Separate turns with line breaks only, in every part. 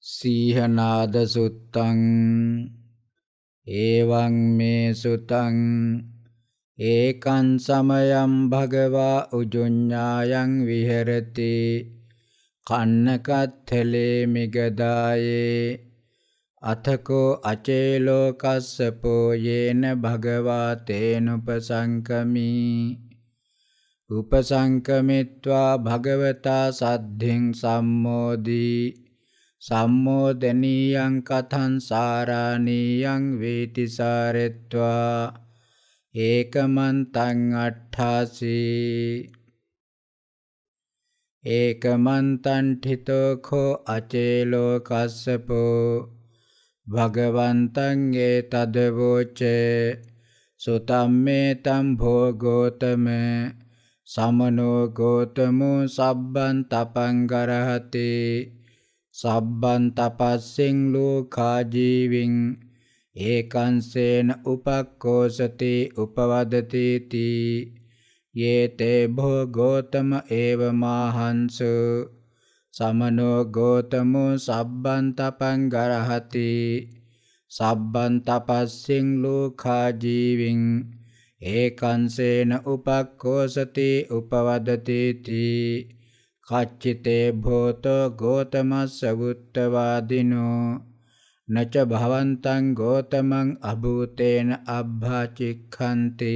සීහනාද සුත්තං එවං මේ සුතං ඒකං සමයං භගවා උජුඤ්ඤායං විහෙරති කන්නකත්ථලේ මිගදායේ අතකෝ අචේලෝ කස්සපෝ යේන භගවා තේනුපසංකමි උපසංකමිත්වා භගවතා සද්ධින් සම්මෝදී සම්මෝදනීයං කතං සාරාණීයං වේති සාරෙත්වා ඒකමන්තං අට්ඨාසී ඒකමන්තං ඨිතෝ khෝ අචේලෝ කස්සපෝ භගවන්තං ඒතද වෝචේ සුතම්මේ තම් භෝගෝතම සමනෝ ගෝතමෝ සබ්බන් තපං කරහතේ සබ්බන් තපස්සෙන් ලෝකා ජීවින් ඒකංසේන උපක්ඛෝසති උපවදති තී යේතේ භෝ ගෝතම ඒව මාහංස සමනෝ ගෝතමෝ සබ්බන් තපං ගරහති සබ්බන් තපස්සෙන් ලෝකා ජීවින් ඒකංසේන උපක්ඛෝසති උපවදති තී කච්චිතේ භූතෝ ගෝතමස්ස වුත්තවාදිනෝ නච භවන්තං ගෝතමං අභූතේන අබ්භාචික්ඛන්ති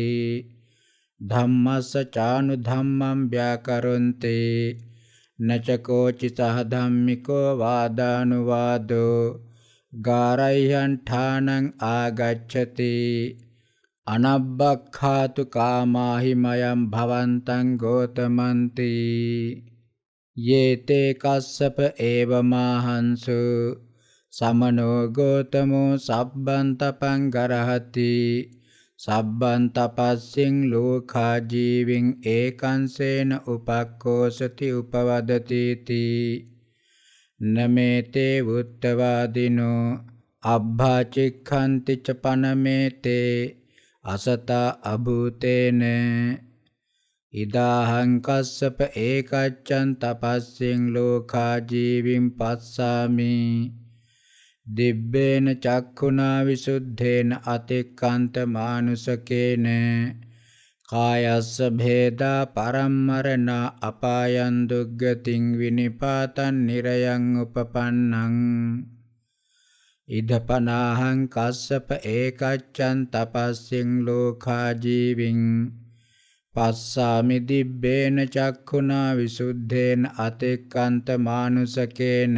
ධම්මස්ස චානු ධම්මං ව්‍යාකරොන්ති නච කෝචි සහ ධම්මිකෝ වාදානුවාදෝ ගාරයන් ඨානං ආගච්ඡති අනබ්බක්ඛාතු කාමාහි මයං භවන්තං ගෝතමන්ති යේතේ කස්සප ඒවමාහංසු සමනෝ ගෝතමෝ සබ්බන්තපං ගරහති සබ්බන් තපස්සින් ලෝකා ජීවින් ඒකංසේන උපක්ඛෝසති උපවදති තී නමේතේ වුත්තවාදිනෝ අබ්භාචික්ඛන්ති ච පනමේතේ අසතා අභූතේන ඉදාහං කස්සප ඒකච්ඡන් තපස්සෙන් ලෝකා ජීවින් පස්සාමි දිබ්බේන චක්ඛුනා විසුද්ධේන අතික්කන්ත මානුසකේන කායස්ස භේදා පරම්මරණ අපායන් දුග්ගතින් විනිපාතං නිරයන් උපපන්නං ඉදපනාහං කස්සප ඒකච්ඡන් තපස්සින් ලෝකා ජීවින් පස්සාමි දිබ්බේන චක්ඛුනා විසුද්ධේන අතෙක්කන්ත මානුසකේන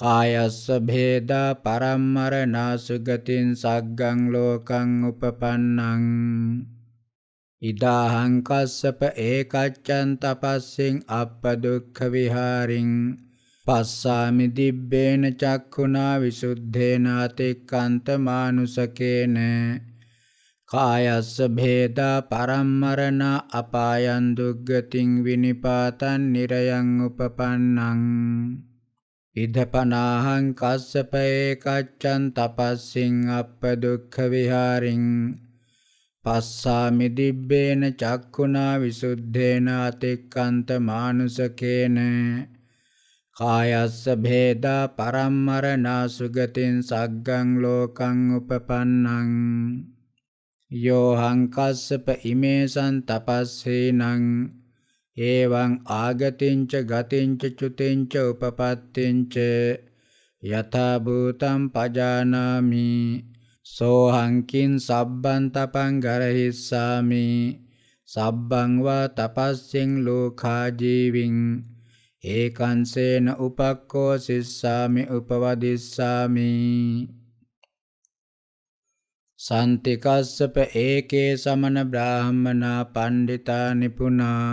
කායස්ස භේදා පරම්මරණා සුගතින් සග්ගං ලෝකං උපපන්නං ඉදාහං කස්සප ඒකච්ඡන් තපස්සෙන් අප්ප දුක්ඛ විහාරින් පස්සාමි දිබ්බේන චක්ඛුනා විසුද්ධේන අතෙක්කන්ත මානුසකේන කායස්ස භේදා පරම්මරණ අපායන් දුග්ගතින් විනිපාතන් නිරයන් උපපන්නං ඉදපනාහං කස්සප ඒකච්ඡන් තපස්සින් අප්ප දුක්ඛ විහාරින් පස්සාමි දිබ්බේන චක්ඛුනා විසුද්ධේන අතික්කන්ත මානුසකේන කායස්ස භේදා පරම්මරණ සුගතින් සග්ගං ලෝකං උපපන්නං යෝහංකස්සප ඉමේසන් තපස්සේනං ඒවං ආගතිංච ගතිංච චුතිංච උපපත්තිංච යථා භූතං පජානාමි සෝහං කින් සබ්බං තපං ගරහිස්සාමි සබ්බං වා තපස්සෙන් ලෝකා ජීවින් ඒකං සේන උපක්ඛෝ සිස්සාමි උපවදිස්සාමි සන්තිකස්සප ඒකේ සමන බ්‍රාහ්මනා පණ්ඩිතා නිපුනා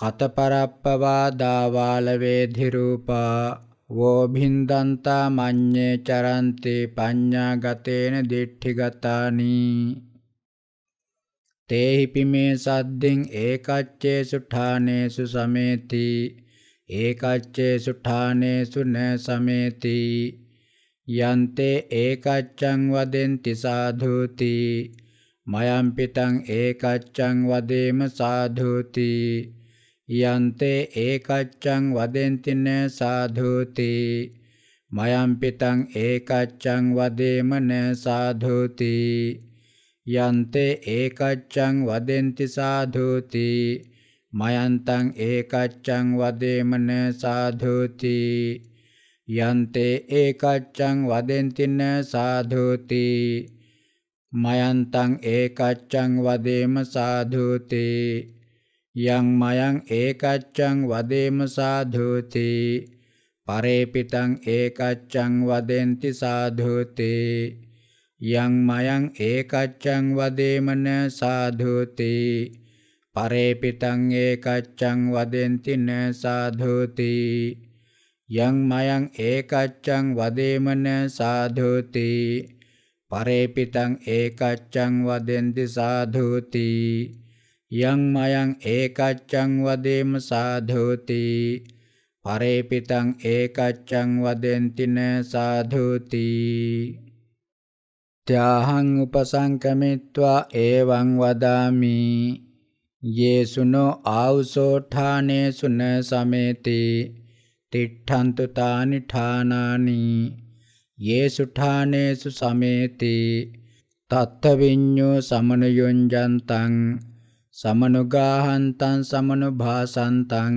කතපරප්පවාදාවාලවේධිරූපා වෝභින්දන්තා මඤ්ඤේ චරන්ති පඤ්ඤාගතේන දිට්ඨිගතානි තේහි පිමේ සද්දෙන් ඒකච්චේ සුඨානේසු සමේති ඒකච්චේ සුඨානේසු න සමේති යන්තේ ඒකච්ඡං වදෙන්ති සාධූති මයම් පිටං ඒකච්ඡං වදේම සාධූති යන්තේ ඒකච්ඡං වදෙන්ති න සාධූති මයම් පිටං ඒකච්ඡං වදේම න සාධූති යන්තේ ඒකච්ඡං වදෙන්ති සාධූති මයන්තං ඒකච්ඡං වදේම න සාධූති යන්තේ ඒකච්ඡං වදෙන්තින සාධෝති මයන්තං ඒකච්ඡං වදේම සාධෝති යං මයං ඒකච්ඡං වදේම සාධෝති පරේපිතං ඒකච්ඡං වදෙන්ති සාධෝති යං මයං ඒකච්ඡං වදේමන සාධෝති පරේපිතං ඒකච්ඡං වදෙන්ති න සාධෝති යං මයං ඒකච්ඡං වදේමන සාධෝති පරේපිතං ඒකච්ඡං වදෙන්ති සාධෝති යං මයං ඒකච්ඡං වදේම සාධෝති පරේපිතං ඒකච්ඡං වදෙන්ති න සාධෝති ත්‍යාහං උපසංකමිත්වා එවං වදාමි යේසුනෝ ආවුසෝඨානේසුන සමේති තිට්ඨන්තු තානි ඨානානි යේසු ඨානේසු සමේති තත්ත විඤ්ඤෝ සමනයොංජන්තං සමනුගාහන්තං සමනුභාසන්තං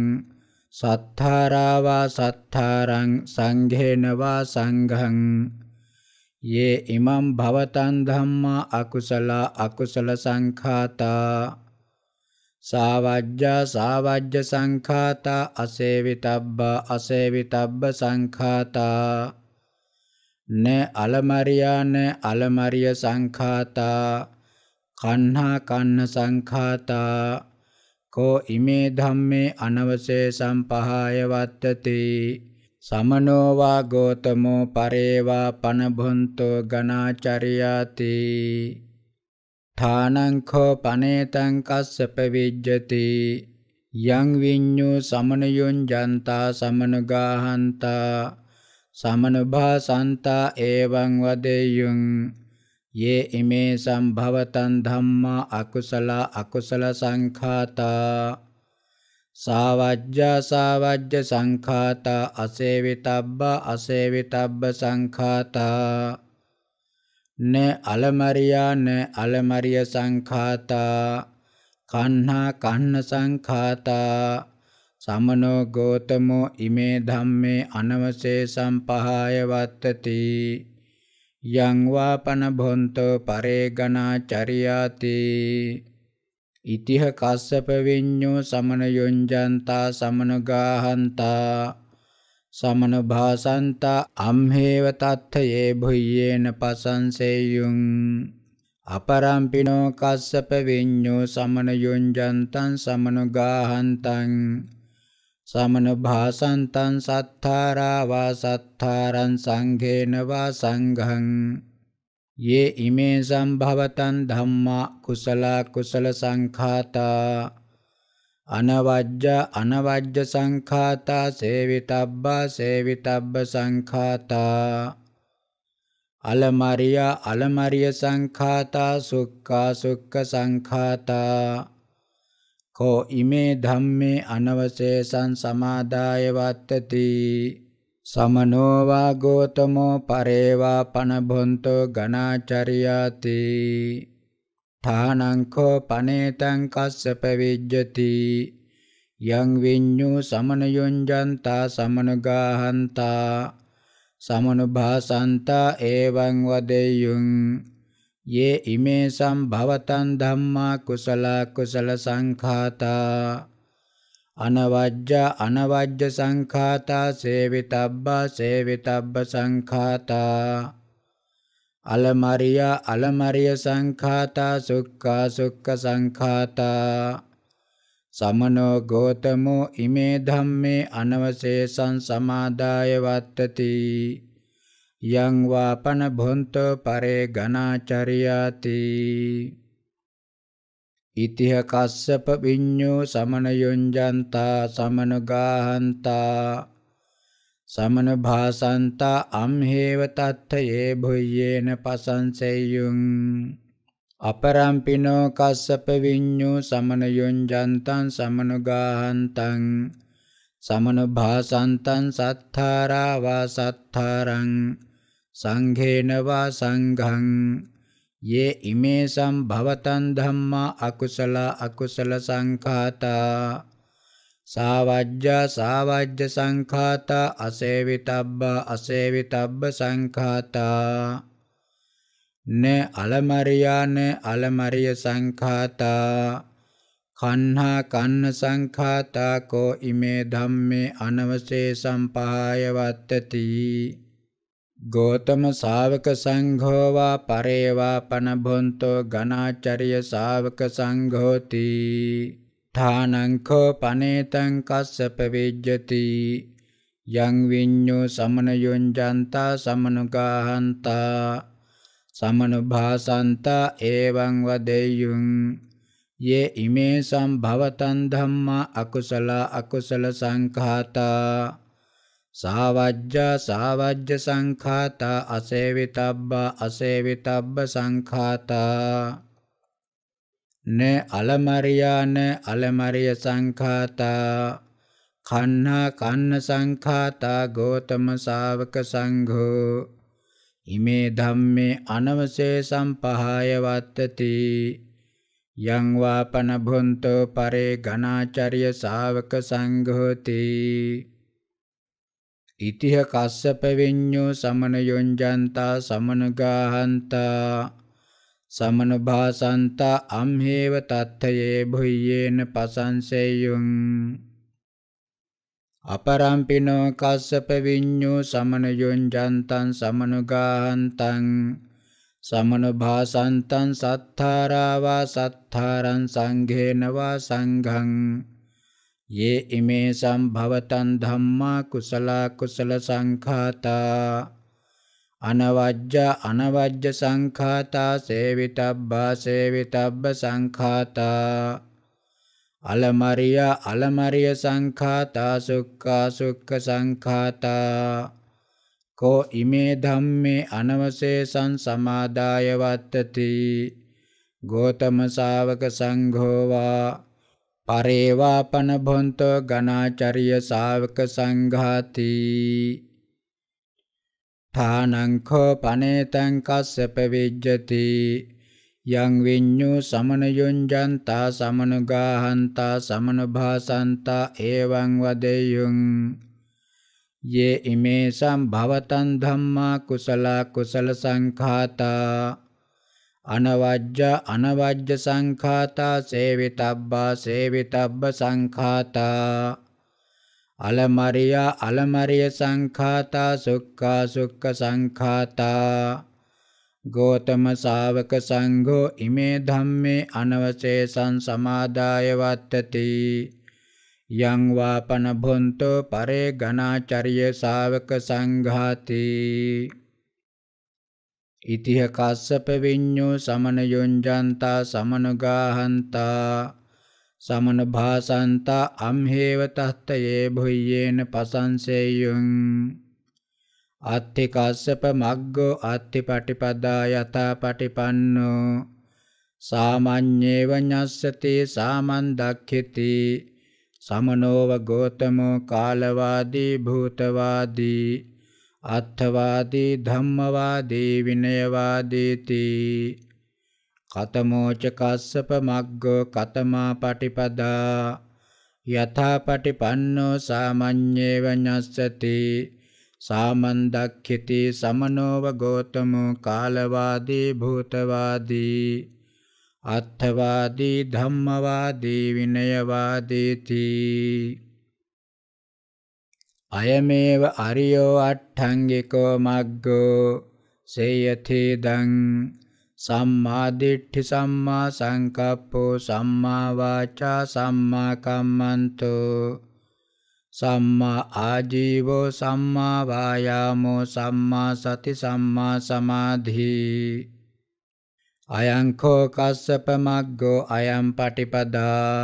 සත්තාරාවා සත්තාරං සංඝේනවා සංඝං යේ ඉමම් භවතං ධම්මා අකුසල අකුසල සංඛාතා සාවජ්ජා සාවජ්‍ය සංඛාතා අසේවිතබ්බා අසේවිතබ්බ සංඛාතා න අලමරියා න අලමරිය සංඛාතා කන්හා කන්න සංඛාතා කෝ ඉමේ ධම්මේ අනවසේ සම්පහාය වත්තති සමනෝ වා ගෝතමෝ පරේවා පනබොන්තෝ ගනාචරියාති ඨානංඛෝ පනේතං කස්සප විජ්ජති යං විඤ්ඤෝ සමනයොං ජන්තා සමනුගාහන්තා සමනුභාසන්තා එවං වදෙය්‍යං යේ ඉමේ සම්භවතං ධම්මා අකුසල අකුසල සංඛාතා සාවජ්ජා සාවජ්ජ සංඛාතා අසේවිතබ්බ අසේවිතබ්බ සංඛාතා न अलमरिया न अलमरिय සංඛාතා කන්හා කන්න සංඛාතා සමනෝ ගෝතමෝ ඉමේ ධම්මේ අනවශේෂම් පහාය වත්තති යං වාපන භොන්තෝ පරේගනා චරියාති ඉතිහ කස්සප විඤ්ඤෝ සමන යොඤ්ජන්තා සමන ගාහන්තා සමන භාසන්තා අම්හේව තත්ථයේ භුයේන පසංසෙයුං අපරම්පිනෝ කස්සප විඤ්ඤෝ සමන යොඤ්ජන්තං සමන ගාහන්තං සමන භාසන්තං සත්තාරා වා සත්තාරං සංඝේන වා සංඝං යේ ඉමේ සම්භවතං ධම්මා කුසලා කුසල සංඛාතා අනවජ්‍ය අනවජ්‍ය සංඛාතා සේවිතබ්බා සේවිතබ්බ සංඛාතා අලමරිය අලමරිය සංඛාතා සුක්ඛා සුක්ඛ සංඛාතා කෝ ඉමේ ධම්මේ අනවශේෂං සමාදාය වත්තති සමනෝ වා ගෝතමෝ පරේවා පනබොන්තෝ ගණාචරියාති ඨානංකෝ පනේතං කස්සප විජ්ජති යං විඤ්ඤු සමනයොඤ්ජන්තා සමනගාහන්තා සමනුභාසන්තා එවං වදෙය්‍යුං යේ ඉමේ සම්භවතං ධම්මා කුසල කුසල සංඛාතා අනවජ්ජ අනවජ්ජ සංඛාතා සේවිතබ්බා සේවිතබ්බ සංඛාතා අලමරියා අලමරිය සංඛාතා සුක්ඛා සුක්ඛ සංඛාතා සමනෝ ගෝතමෝ ඉමේ ධම්මේ අනවශේෂං සමාදාය වත්තති යං වාපන භොන්තෝ පරේ ගනාචරියාති ඉතිහ කස්සප විඤ්ඤෝ සමන යොඤ්ජන්තා සමන ගාහන්තා සමන භාසන්තා අම්හේව තත්ථයේ භුයේන පසංසෙය්‍යුං අපරම්පිනෝ කස්සප විඤ්ඤු සමන යොංජන්තං සමනුගාහන්තං සමනුභාසන්තං සත්තාරා වා සත්තාරං සංඝේන වා සංඝං යේ ඉමේසම් භවතං ධම්මා අකුසල අකුසල සංඛාතා සාවජ්ජා සාවජ්ජ සංඛාතා අසේවිතබ්බා අසේවිතබ්බ සංඛාතා න අලමරියා න අලමරිය සංඛාතා කන්හා කන්න සංඛාතා කෝ ඉමේ ධම්මේ අනවසේ සම්පහාය වත්තති ගෝතම ශාවක සංඝෝවා පරේවා පනබොන්තෝ ඝනාචර්ය ශාවක සංඝෝති ඨානංකෝ පනේතං කස්සප විජ්ජති යං විඤ්ඤෝ සමනයොං ජන්තා සමනුගාහන්තා සමනුභාසන්තා එවං වදෙය්‍යුං යේ ඉමේ සම්භවතං ධම්මා අකුසල අකුසල සංඛාතා සාවජ්ජා සාවජ්ජ සංඛාතා අසේවිතබ්බා අසේවිතබ්බ සංඛාතා ne alamariyana alamariya sankhata කන්හා කන්න සංඛාතා ගෝතම ශාවක සංඝෝ ඉමේ ධම්මේ අනවසේ සම්පහාය වත්තති යං වාපන භොන්තෝ පරේ ඝනාචර්ය ශාවක සංඝෝති ඉතිහ කස්සප විඤ්ඤෝ සමන යොංජන්තා සමන ගාහන්තා සමනභාසන්තා අම්හේව තත්ථයේ භුයේන පසංසෙය්‍යුං අපරම්පිනෝ කස්සප විඤ්ඤෝ සමනයොං ජන්තං සමනුගාහන්තං සමනභාසන්තං සත්තාරාවා සත්තාරං සංඝේනවා සංඝං යේ ඉමේ සම්භවතං ධම්මා කුසලා කුසල සංඛාතා අනවජ්ජ අනවජ්ජ සංඛාතා සේවිතබ්බා සේවිතබ්බ සංඛාතා අලමරිය අලමරිය සංඛාතා සුක්ඛා සුක්ඛ සංඛාතා කෝ ඉමේ ධම්මේ අනවශේෂං සමාදාය වත්තති ගෝතම ශාවක සංඝෝවා පරේවාපන භොන්තෝ ගණාචරිය ශාවක සංඝාති ඨානංඛෝ පනේතං කස්සප විජ්ජති යං විඤ්ඤු සමනයුඤ්ජන්තා සමනුගාහන්තා සමනුභාසන්තා එවං වදෙය්‍යුං යේ ඉමේ සම්භවතං ධම්මා කුසල කුසල සංඛාතා අනවජ්ජ අනවජ්ජ සංඛාතා සේවිතබ්බා සේවිතබ්බ සංඛාතා අලමරියා අලමරිය සංඛාතා සුක්ඛා සුක්ඛ සංඛාතා ගෝතම ශාවක සංඝෝ ඉමේ ධම්මේ අනවශේෂං සමාදාය වත්තති යං වාපන භොන්තෝ පරේ ඝනාචර්ය ශාවක සංඝාති ඉතිහ කස්සප විඤ්ඤෝ සමන යොංජන්තා සමනුගාහන්තා සමන භාසන්තා අම්හේව තත්තයේ භුයේන පසංසෙය්‍යං අත්ති කස්සප මග්ගෝ අත්ති පටිපදා යතා පටිපන්නෝ සාමඤ්ඤේව ඤස්සති සාමන් දක්ඛිති සමනෝව ගෝතමෝ කාලවාදී භූතවාදී අත්ථවාදී ධම්මවාදී විනයවාදීති කතමෝච කස්සප මග්ගෝ කතමා පටිපදා යථා පටිපන්නෝ සාමඤ්ඤේව ඤස්සති සාමන්දක්ඛිති සමනෝව ගෝතමෝ කාලවාදී භූතවාදී අත්ථවාදී ධම්මවාදී විනයවාදීති අයමේව අරියෝ අට්ඨංගිකෝ මග්ගෝ සේයති දං සම්මා දිට්ඨි සම්මා සංකප්පෝ සම්මා වාචා සම්මා කම්මන්තෝ සම්මා ආජීවෝ සම්මා වායාමෝ සම්මා සති සම්මා සමාධි අයං කෝ කස්සප මග්ගෝ අයං පටිපදා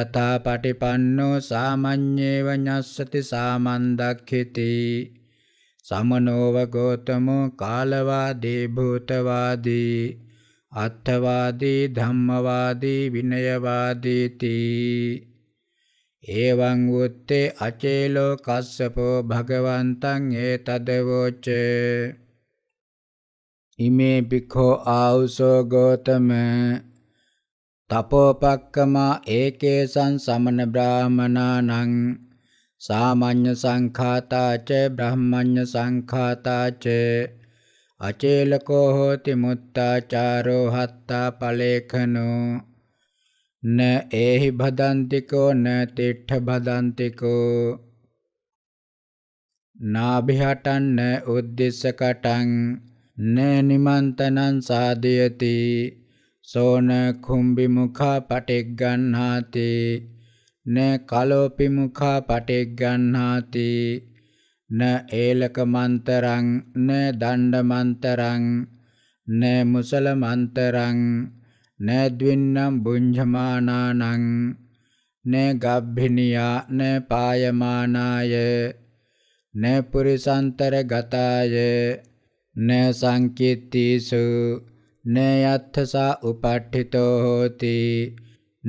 යතා පටිපන්නෝ සාමඤ්ඤේව ඤස්සති සාමන් දක්ඛිතී සමනෝව ගෝතමෝ කාලවාදී භූතවාදී අත්ථවාදී ධම්මවාදී විනයවාදී තී එවං උත්තේ අචේලෝ කස්සපෝ භගවන්තං ඒතදවෝච ඉමේ භික්ඛෝ ආඋසෝ ගෝතම තපෝපක්කමා ඒකේසං සමන බ්‍රාහමනානං සාමාන්‍ය සංඛාතාච බ්‍රහ්මඤ්ඤ සංඛාතාච අචේලකෝ හෝති මුත්තාචාරෝ හත්තා පලේඛනෝ න ඒහි භදන්තිකෝ න තිට්ඨ භදන්තිකෝ නාභිහටන් න උද්දිස්සකටං න නිමන්තනං සාදයති සෝන කුම්බි මුඛා පටිග්ගන්හාතේ න කලෝපි මුඛා පටිග්ගණ්හාති න ඒලක මන්තරං න දණ්ඩ මන්තරං න මුසල මන්තරං න ද්වින්නම් බුඤ්ජමානානං න ගබ්බිනියා න පායමානාය න පුරිසන්තර ගතාය න සංකිට්ඨීසු න යත්තසා උපට්ඨිතෝ හෝති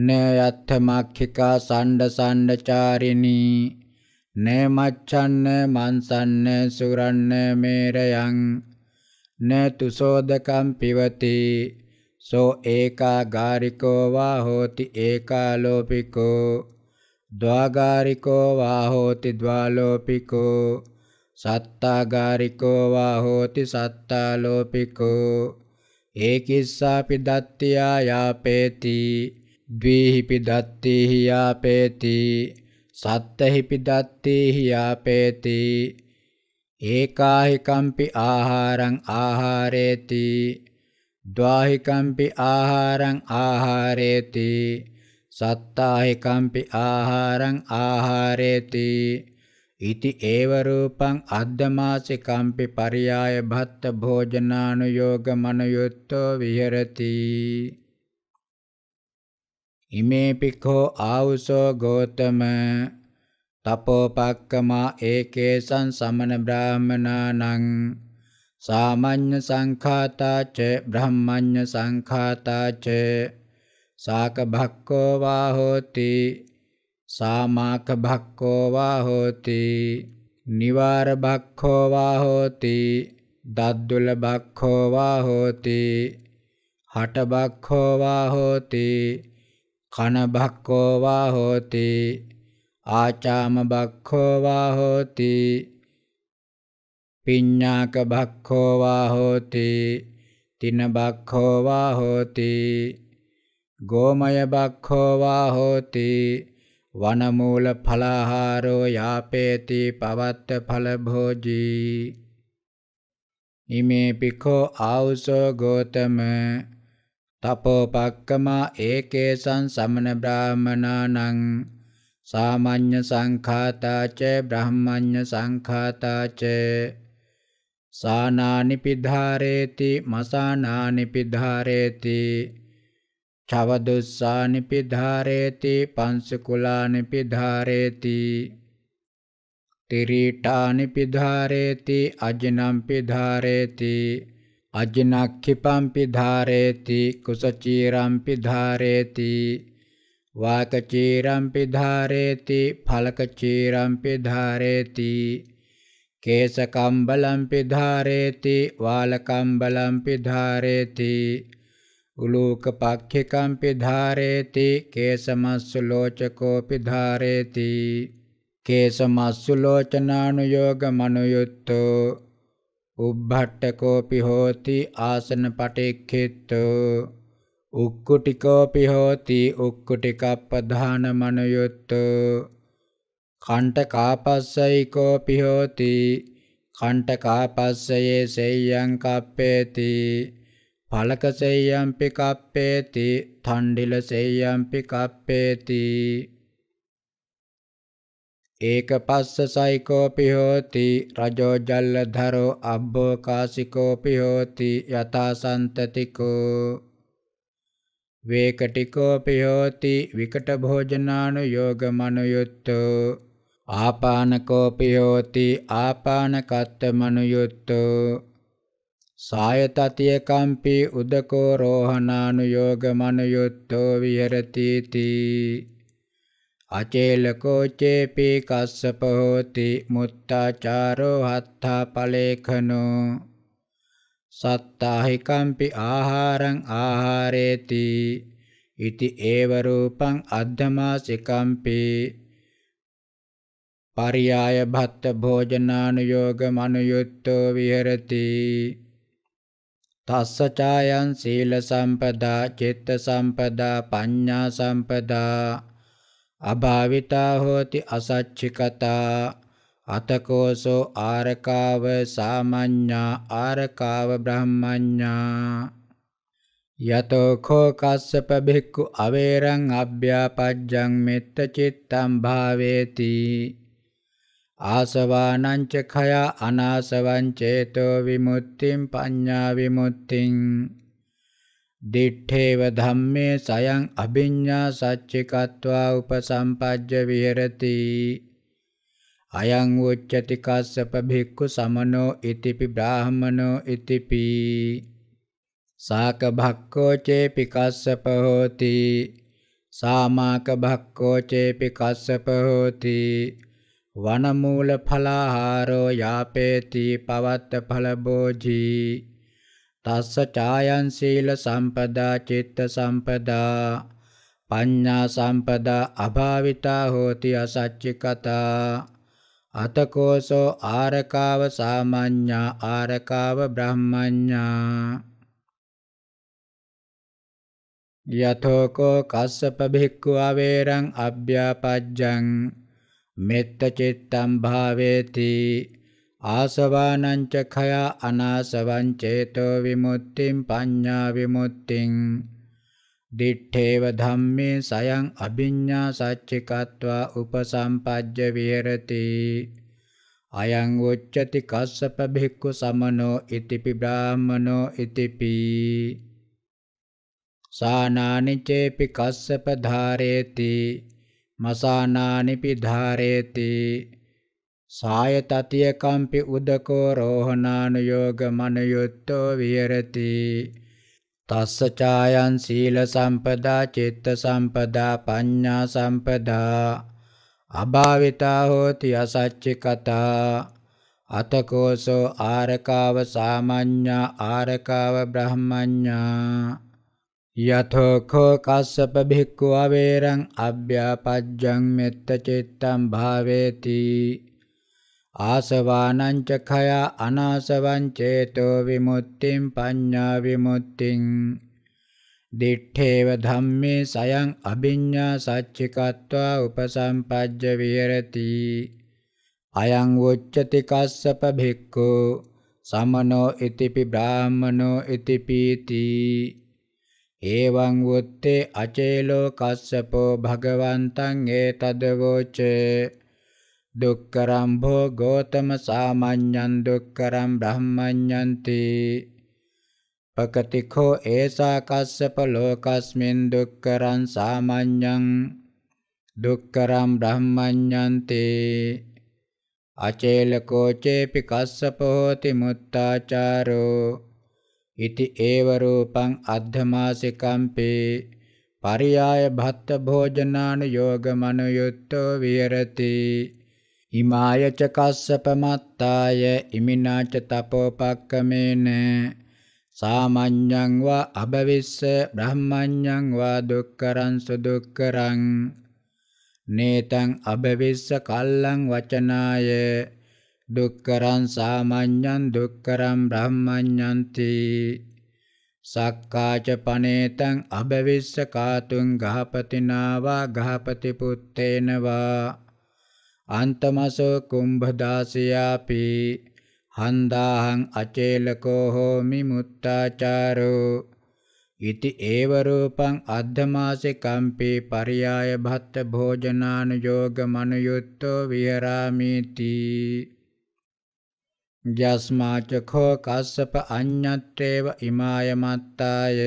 න යත්තමක්ඛිකා සණ්ඩ සණ්ඩචාරිනී න මච්ඡන්න මන්සන්න සුරන්න මේරයන් න තුසෝදකම් පිවති සෝ ඒකාගාරිකෝ වා හෝති ඒකාලෝපිකෝ ද්වාගාරිකෝ වා හෝති ද්වාලෝපිකෝ සත්තාගාරිකෝ වා හෝති සත්තාලෝපිකෝ ඒකිස්සාපි දත්තියා යාපේති ද්වේහිපි දත්තේහි ආපේති සත්තහිපි දත්තේහි ආපේති ඒකාහි කම්පි ආහාරං ආහාරේති ද්වාහිකම්පි ආහාරං ආහාරේති සත්තාහිකම්පි ආහාරං ආහාරේති ඉති ඒව රූපං අද්දමාසිකම්පි පරියාය භත්ත භෝජනානුയോഗ මනයුත්තෝ විහෙරති ඉමේ පික්ඛෝ ආවුසෝ ගෝතම තපෝපක්කමා ඒකේසං සමන බ්‍රාහමනානං සාමාන්‍ය සංඛාතා ච බ්‍රහ්මඤ්ඤ සංඛාතා ච සාක භක්කෝ වා හෝති සාමාක භක්කෝ වා හෝති නිවාර භක්ඛෝ වා හෝති දද්දුල භක්ඛෝ වා හෝති හට භක්ඛෝ වා හෝති කන බක්කෝ වා හෝති ආචාම බක්ඛෝ වා හෝති පිඤ්ඤාක බක්ඛෝ වා හෝති තින බක්ඛෝ වා හෝති ගෝමය බක්ඛෝ වා හෝති වනමූල ඵලාහාරෝ යාපේති පවත්ත ඵල භෝජී ඉමේ පිඛෝ ආවුසෝ ගෝතම තපෝපක්කමා ඒකේසං සමන බ්‍රාහමනානං සාමාන්‍ය සංඛාතාච බ්‍රහ්මඤ්ඤ සංඛාතාච සානානි පිධාරේති මසානානි පිධාරේති චවදුස්සානි පිධාරේති පංසකුලානි පිධාරේති තිරීටානි පිධාරේති අජනම් පිධාරේති අජනක්ඛිපම්පි ධාරේති කුසචීරම්පි ධාරේති වාකචීරම්පි ධාරේති ඵලකචීරම්පි ධාරේති කේසකම්බලම්පි ධාරේති වාලකම්බලම්පි ධාරේති උලූකපක්ඛිකම්පි ධාරේති කේසමස්සු ලෝචකෝපි ධාරේති කේසමස්සු ලෝචනානුയോഗ මනුයුත්තෝ උබ්බට්ඨකෝපි හෝති ආසන පටික්ඛිතෝ උක්කුටිකෝපි හෝති උක්කුටිකප්පධාන මනයොත්තෝ කණ්ඨකාපස්සයිකෝපි හෝති කණ්ඨකාපස්සයේ සෙය්‍යං කප්පේති පලක සෙය්‍යම්පි කප්පේති තණ්ඩිල සෙය්‍යම්පි කප්පේති ඒක පස්ස සයිකෝපි හෝති රජෝ ජල්ල ධරෝ අබ්බෝ කාසිකෝපි හෝති යතා සන්තතිකෝ වේකටිකෝපි හෝති විකට භෝජනානු යෝග මනුයුත්තෝ ආපානකෝපි හෝති ආපානකත්ත මනුයුත්තෝ සායතතිය කම්පි උදකෝ රෝහණානුයෝග මනුයුත්තෝ විහෙරති තී අචේලකෝ චේපි කස්සප හෝති මුත්තාචාරෝ හත්තා පලේඛනෝ සත්තාහිකම්පි ආහාරං ආහාරේති ඉති ඒව රූපං අද්ධමාසිකම්පි පරියාය භත්ත භෝජනානුയോഗ මනුයුත්තෝ විහෙරති තස්ස ඡායන් සීල සම්පදා චිත්ත සම්පදා පඤ්ඤා සම්පදා අභාවිතා හෝති අසච්චිකතා අතකෝසෝ ආරකාව සාමඤ්ඤා ආරකාව බ්‍රහ්මඤ්ඤා යතෝ කෝ කස්සප බික්ඛු අවේරං අබ්භ්‍යාපජ්ජං මෙත්ත චිත්තං භාවේති ආසවානං ච khය අනාසවං චේතෝ විමුක්තිං පඤ්ඤා විමුක්තිං දිඨේව ධම්මේ සයං අභිඤ්ඤා සච්චිකत्वा උපසම්පජ්ජ විහෙරති අයං උච්චති කස්සප භික්ඛු සමනෝ ඉතිපි බ්‍රාහමනෝ ඉතිපි සාක භක්ඛෝ චේපි කස්සප හෝති සාමාක භක්ඛෝ චේපි කස්සප හෝති වනමූල ඵලාහාරෝ යාපේති පවත්ත ඵල භෝජී තස්ස ඡායන් සීල සම්පදා චිත්ත සම්පදා පඤ්ඤා සම්පදා අභාවිතා හෝති අසච්චිකතා අතකෝසෝ ආරකාව සාමාඤ්ඤා ආරකාව බ්‍රහ්මඤ්ඤා යතෝකෝ කස්සප භික්ඛු අවේරං අභ්‍යාපජ්ජං මෙත්ත චිත්තම් භාවේති ආසවානංච khaya අනාසවං චේතෝ විමුක්තිං පඤ්ඤා විමුක්තිං දිඨේව ධම්මේ සයං අභිඤ්ඤා සච්චිකत्वा උපසම්පජ්ජ විහෙරති අයං උච්චති කස්සප භික්ඛු සමනෝ ඉතිපි බ්‍රාහමනෝ ඉතිපි සානානි චේපි කස්සප ධාරේති මසානානිපි ධාරේති සාය තතිය කම්පි උදකෝ රෝහණානුയോഗ මනයොත්තෝ විහෙරති තස්ස ඡායන් සීල සම්පදා චිත්ත සම්පදා පඤ්ඤා සම්පදා අභාවිතා හෝති අසච්චි කතා අතකෝසෝ ආරකාව සාමඤ්ඤා ආරකාව බ්‍රහ්මඤ්ඤා යතෝඛෝ කස්සප භික්ඛු අවේරං අභ්‍යාපජ්ජං මෙත්ත චිත්තං භාවේති ආසවානංචඛය අනාසවං චේතෝ විමුක්තිං පඤ්ඤා විමුක්තිං දිඨේව ධම්මේ සයං අභිඤ්ඤා සච්චිකत्वा උපසම්පජ්ජ විහෙරති අයං උච්චති කස්සප භික්ඛු සමනෝ ඉතිපි බ්‍රාහමනෝ ඉතිපීති එවං වොත්තේ අචේලෝ කස්සපෝ භගවන්තං ඒතදවෝචේ දුක්කරම් භෝ ගෝතම සාමඤ්ඤං දුක්කරම් බ්‍රහ්මඤ්ඤන්ති පකතිඛෝ ඒසා කස්සප ලෝකස්මින් දුක්කරං සාමඤ්ඤං දුක්කරම් බ්‍රහ්මඤ්ඤන්ති අචේලකෝ චේපි කස්සප හෝති මුත්තාචාරෝ ඉති ඒව රූපං අද්ධමාසිකම්පේ පරියාය භත්ත භෝජනානු යෝග මනුයුත්තෝ විහෙරති ඉමායච කස්සපමත්තාය ඉමිනාච තපෝපක්කමේන සාමඤ්ඤං වා අබවිස්ස බ්‍රහ්මඤ්ඤං වා දුක්කරං සුදුක්කරං නේතං අබවිස්ස කල්ලං වචනාය දුක්කරං සාමඤ්ඤං දුක්කරං බ්‍රහ්මඤ්ඤන්ති සක්කාච පනේතං අබවිස්ස කාතුං ගහපතිනාවා ගහපති පුත්තේනවා අන්තමසෝ කුම්භදාසයාපි හන්දාහං අචේලකෝ හෝමි මුත්තාචාරෝ ඉති ඒව රූපං අද්ධමාසේ කම්පේ පරියාය භත්ත භෝජනානුയോഗ මනුයුත්තෝ විහරාමීති යස්මාචඛෝ කස්සප අඤ්ඤත්තේව ඉමාය මත්තාය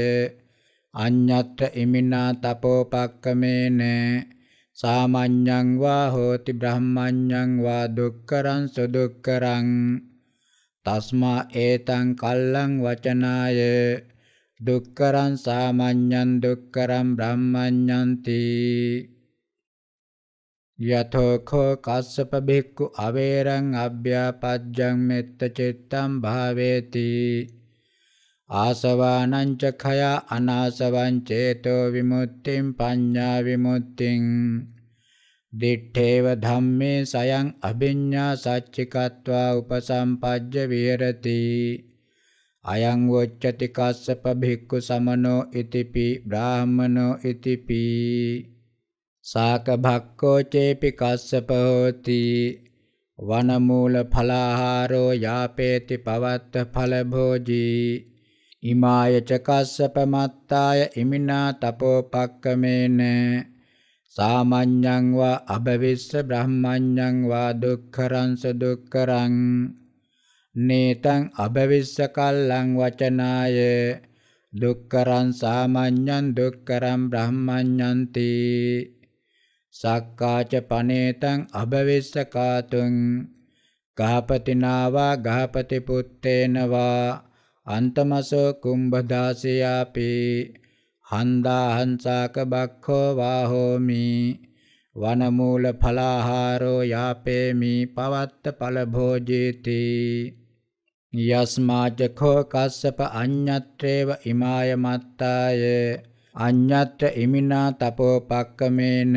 අඤ්ඤත්ත ඉමිනා තපෝපක්කමේන සාමඤ්ඤං වා හෝති බ්‍රහ්මඤ්ඤං වා දුක්කරං සුදුක්කරං තස්මා ඒතං කල්ලං වචනාය දුක්කරං සාමඤ්ඤං දුක්කරං බ්‍රහ්මඤ්ඤන්ති යතෝඛෝ කස්සප භික්ඛු අවේරං අභ්‍යාපජ්ජං මෙත්ත චිත්තං භාවේති ආසවානංච khය අනාසවං චේතෝ විමුක්තිං පඤ්ඤා විමුක්තිං දිඨේව ධම්මේ සයං අභිඤ්ඤා සච්චිකत्वा උපසම්පජ්ජ විහෙරති අයං වොච්චති කස්සප භික්ඛු සමනෝ ඉතිපි බ්‍රාහමනෝ ඉතිපි සාක භක්ඛෝ චේපි කස්සප හෝති වනමූල ඵලාහාරෝ යාපේති පවත්ත ඵල භෝජී ඉමාය චකස්සප මත්තාය ඉමිනා තපෝ පක්කමේන සාමඤ්ඤං වා අබවිස්ස බ්‍රහ්මඤ්ඤං වා දුක්ඛරංස දුක්කරං නේතං අබවිස්ස කල්ලං වචනාය දුක්කරං සාමඤ්ඤං දුක්කරං බ්‍රහ්මඤ්ඤං තී සක්කාච පනේතං අබවිස්ස කාතුං ගාපතිනාවා ගාපති පුත්තේනවා අන්තමසෝ කුම්භදාසයාපි හන්දා හංසාක බක්ඛෝ වාහෝමි වනමූල ඵලාහාරෝ යාපේමි පවත්ත ඵල භෝජේති යස්මාජඛෝ කස්සප අඤ්ඤත්‍රේව ඉමාය මත්තාය අඤ්ඤත්‍ර ඉමිනා තපෝ පක්කමේන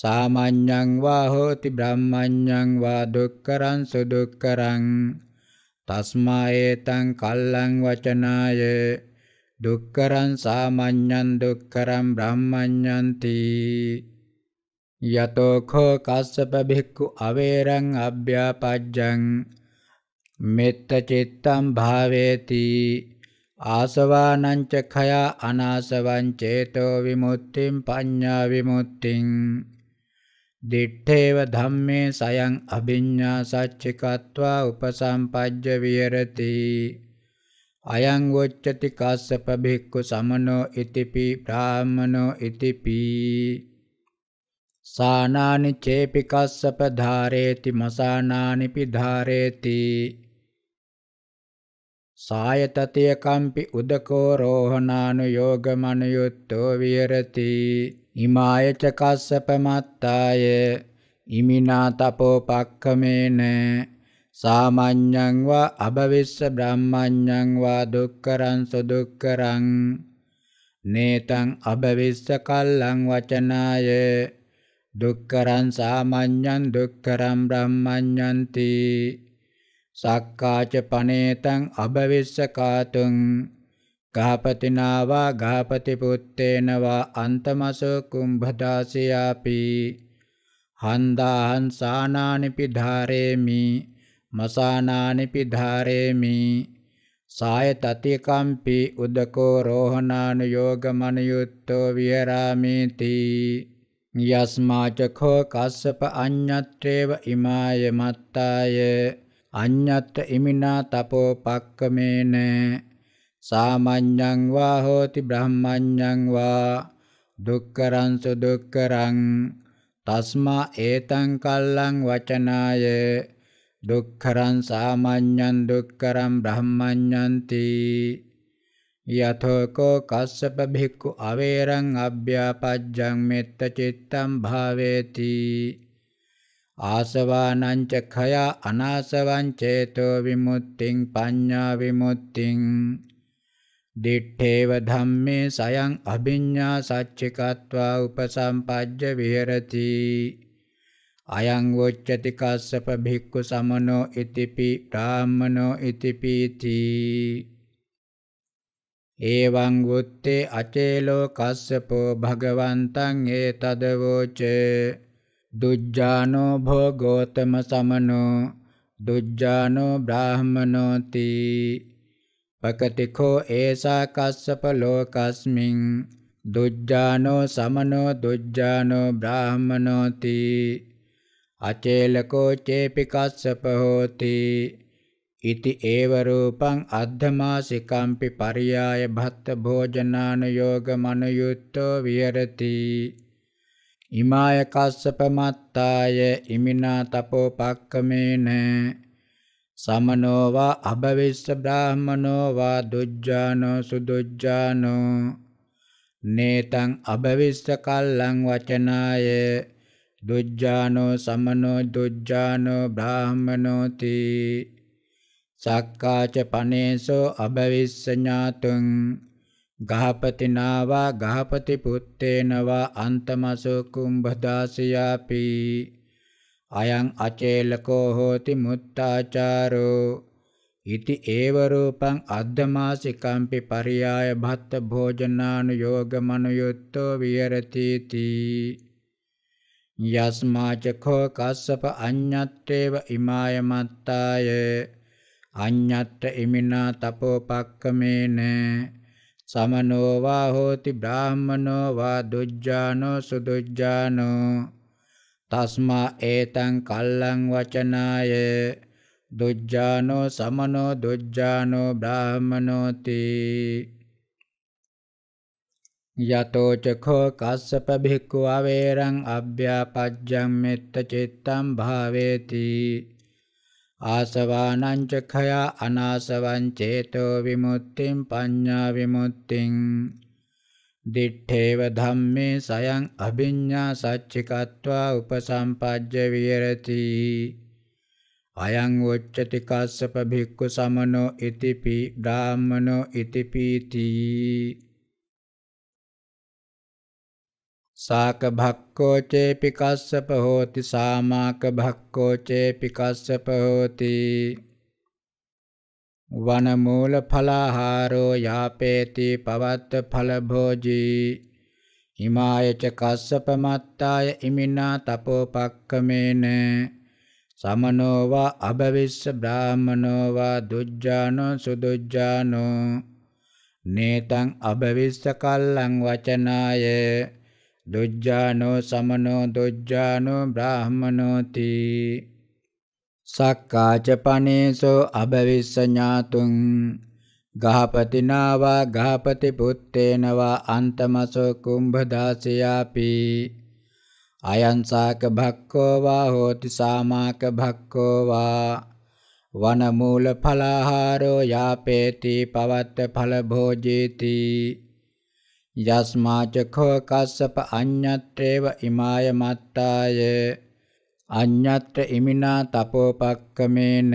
සාමාඤ්ඤං වා හෝති බ්‍රහ්මඤ්ඤං වා දුක්කරං සුදුක්කරං තස්මා ඒතං කල්ලං වචනාය දුක්කරං සාමඤ්ඤං දුක්කරං බ්‍රහ්මඤ්ඤන්ති යතෝ කෝ කස්සප භික්ඛු අවේරං අභ්‍යාපජ්ජං මෙත්ත චිත්තං භාවේති ආසවානං ච khaya අනාසවං චේතෝ විමුක්තිං පඤ්ඤා විමුක්තිං දිට්ඨේව ධම්මේ සයං අභිඤ්ඤා සච්චිකत्वा උපසම්පජ්ජ විහෙරති අයං වොච්චති කාස්සප භික්ඛු සමනෝ ඉතිපි බ්‍රාහමනෝ ඉතිපි සානානි චේපි කස්සප ධාරේති මසානානි පි ධාරේති සායතතිය කම්පි උදකෝ රෝහණානු යෝගමනයුත්තෝ විහෙරති ඉමාය චකස්සපමත්තාය ඉමිනා තපෝ පක්කමේන සාමඤ්ඤං වා අබවිස්ස බ්‍රහ්මඤ්ඤං වා දුක්කරං සුදුක්කරං නේතං අබවිස්ස කල්ලං වචනාය දුක්කරං සාමඤ්ඤං දුක්කරං බ්‍රහ්මඤ්ඤන්ති සක්කාච පනේතං අබවිස්ස කාතුං ගාපතිනාවා ගාපතිපුත්තේනවා අන්තමසෝ කුම්භදාසියාපි හන්දාහන් සානානිපි ධාරේමි මසානානිපි ධාරේමි සාය තතිකම්පි උදකෝ රෝහණානු යෝගමනයුත්තෝ විහරාමීති යස්මාචකෝ කස්සප අඤ්ඤත්‍රේව ඉමාය මත්තාය අඤ්ඤත් ඉමිනා තපෝ පක්කමේන සාමඤ්ඤං වා හෝති බ්‍රහ්මඤ්ඤං වා දුක්කරං සුදුක්කරං තස්මා ඒතං කල්ලං වචනාය දුක්ඛරං සාමඤ්ඤං දුක්කරං බ්‍රහ්මඤ්ඤන්ති යතෝ කෝ කස්සප භික්ඛු අවේරං අභ්‍යාපජ්ජං මෙත්ත චිත්තං භාවේති ආසවානං ච khaya අනාසවං චේතෝ විමුක්තිං පඤ්ඤා විමුක්තිං දිත්තේව ධම්මේ සයං අභිඤ්ඤා සච්චිකत्वा උපසම්පජ්ජ විහෙරති අයං වොච්චති කස්සප භික්ඛු සමනෝ ඉතිපි බ්‍රාහමනෝ ඉතිපීති එවං වුත්තේ අචේලෝ කස්සපෝ භගවන්තං ඒතදවෝච දුජ්ජානෝ භෝගෝතම සමනෝ දුජ්ජානෝ බ්‍රාහමනෝති පකටිකෝ ඒසා කස්සප ලෝකස්මින් දුජ්ජානෝ සමනෝ දුජ්ජානෝ බ්‍රාහමනෝති අචේලකෝ චේපි කස්සප හෝති ඉති ඒව රූපං අද්ධමාසිකම්පි පරියාය භත්ත භෝජනාන යෝග මනුයුත්තෝ විහෙරති ඉමාය කස්සප මත්තාය ඉමිනා තපෝ පක්කමේන සමනෝවා අභවිස්ස බ්‍රාහ්මනෝවා දුජ්ජානෝ සුදුජ්ජානෝ නේතං අභවිස්ස කල්ලං වචනාය දුජ්ජානෝ සමනෝ දුජ්ජානෝ බ්‍රාහ්මනෝති සක්කාච පනේසෝ අභවිස්ස ඥාතුං ගහපතිනාවා ගහපති පුත්තේනවා අන්තමසෝ කුම්භදාසියාපි අයං අචේලකෝ හෝති මුත්තාචාරෝ ඉති ඒව රූපං අද්දමාසිකම්පි පරියාය භත්ත භෝජනානුയോഗ මනුයුත්තෝ විහෙරති තී යස්මාචඛෝ කස්සප අඤ්ඤත්තේව ඉමාය මත්තාය අඤ්ඤත්ත ඉමිනා තපෝපක්කමේන සමනෝවා හෝති බ්‍රාහමනෝවා දුජ්ජානෝ සුදුජ්ජානෝ තස්මා ඒතං කල්ලං වචනාය දුජ්ජානෝ සමනෝ දුජ්ජානෝ බ්‍රාහමනෝති යතෝ චඛෝ කස්සප භික්ඛු අවේරං අභ්‍යාපජ්ජං මෙත්ත චිත්තං භාවේති ආසවානං චඛයා අනාසවං චේතෝ විමුක්තිං පඤ්ඤා විමුක්තිං දිඨේව ධම්මේ සයං අභිඤ්ඤා සච්චිකत्वा උපසම්පජ්ජ විහෙරති අයං උච්චති කස්සප භික්ඛු සමනෝ ඉතිපි ධාම්මනෝ ඉතිපීති සාක භක්ඛෝ චේපි කස්සප හෝති සාමාක භක්ඛෝ චේපි කස්සප හෝති වනමූල ඵලාහාරෝ යාපේති පවත්ත ඵලභෝජී හිමායච කස්සප මත්තාය ඉමිනා තපෝපක්කමේන සමනෝවා අභවිස්ස බ්‍රාහමනෝවා දුජ්ජානෝ සුදුජ්ජානෝ නේතං අභවිස්ස කල්ලං වචනාය දුජ්ජානෝ සමනෝ දුජ්ජානෝ බ්‍රාහමනෝති සක්කාච පනේසෝ අබවිස්සඥාතුං ගහපතිනාවා ගහපති පුත්තේනවා අන්තමසෝ කුම්භදාසයාපි අයන්සාක භක්කෝවා හෝති සාමාක භක්කෝවා වනමූල පලාහාරෝ යාපේති පවත්ත පලභෝජීති යස්මාච කෝ කස්සප අඤ්ඤත්‍රේව ඉමාය මත්තායේ අඤ්ඤත්‍ර ඉමිනා තපෝපක්කමේන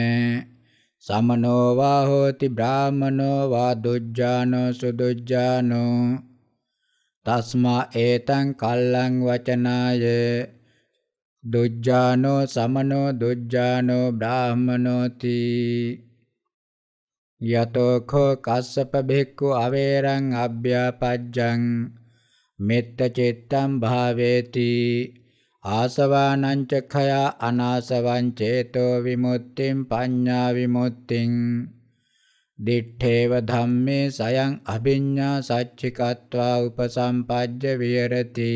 සමනෝ වා හෝති බ්‍රාහමනෝ වා දුජ්ජානෝ සුදුජ්ජානෝ තස්මා ඒතං කල්ලං වචනාය දුජ්ජානෝ සමනෝ දුජ්ජානෝ බ්‍රාහමනෝති යතෝ කෝ කස්සප භික්ඛු අවේරං අභ්‍යාපජ්ජං මෙත්ත චිත්තං භාවේති ආසවානංචඛයා අනාසවං චේතෝ විමුක්තිං පඤ්ඤා විමුක්තිං දිඨේව ධම්මේ සයං අභිඤ්ඤා සච්චිකत्वा උපසම්පජ්ජ විහෙරති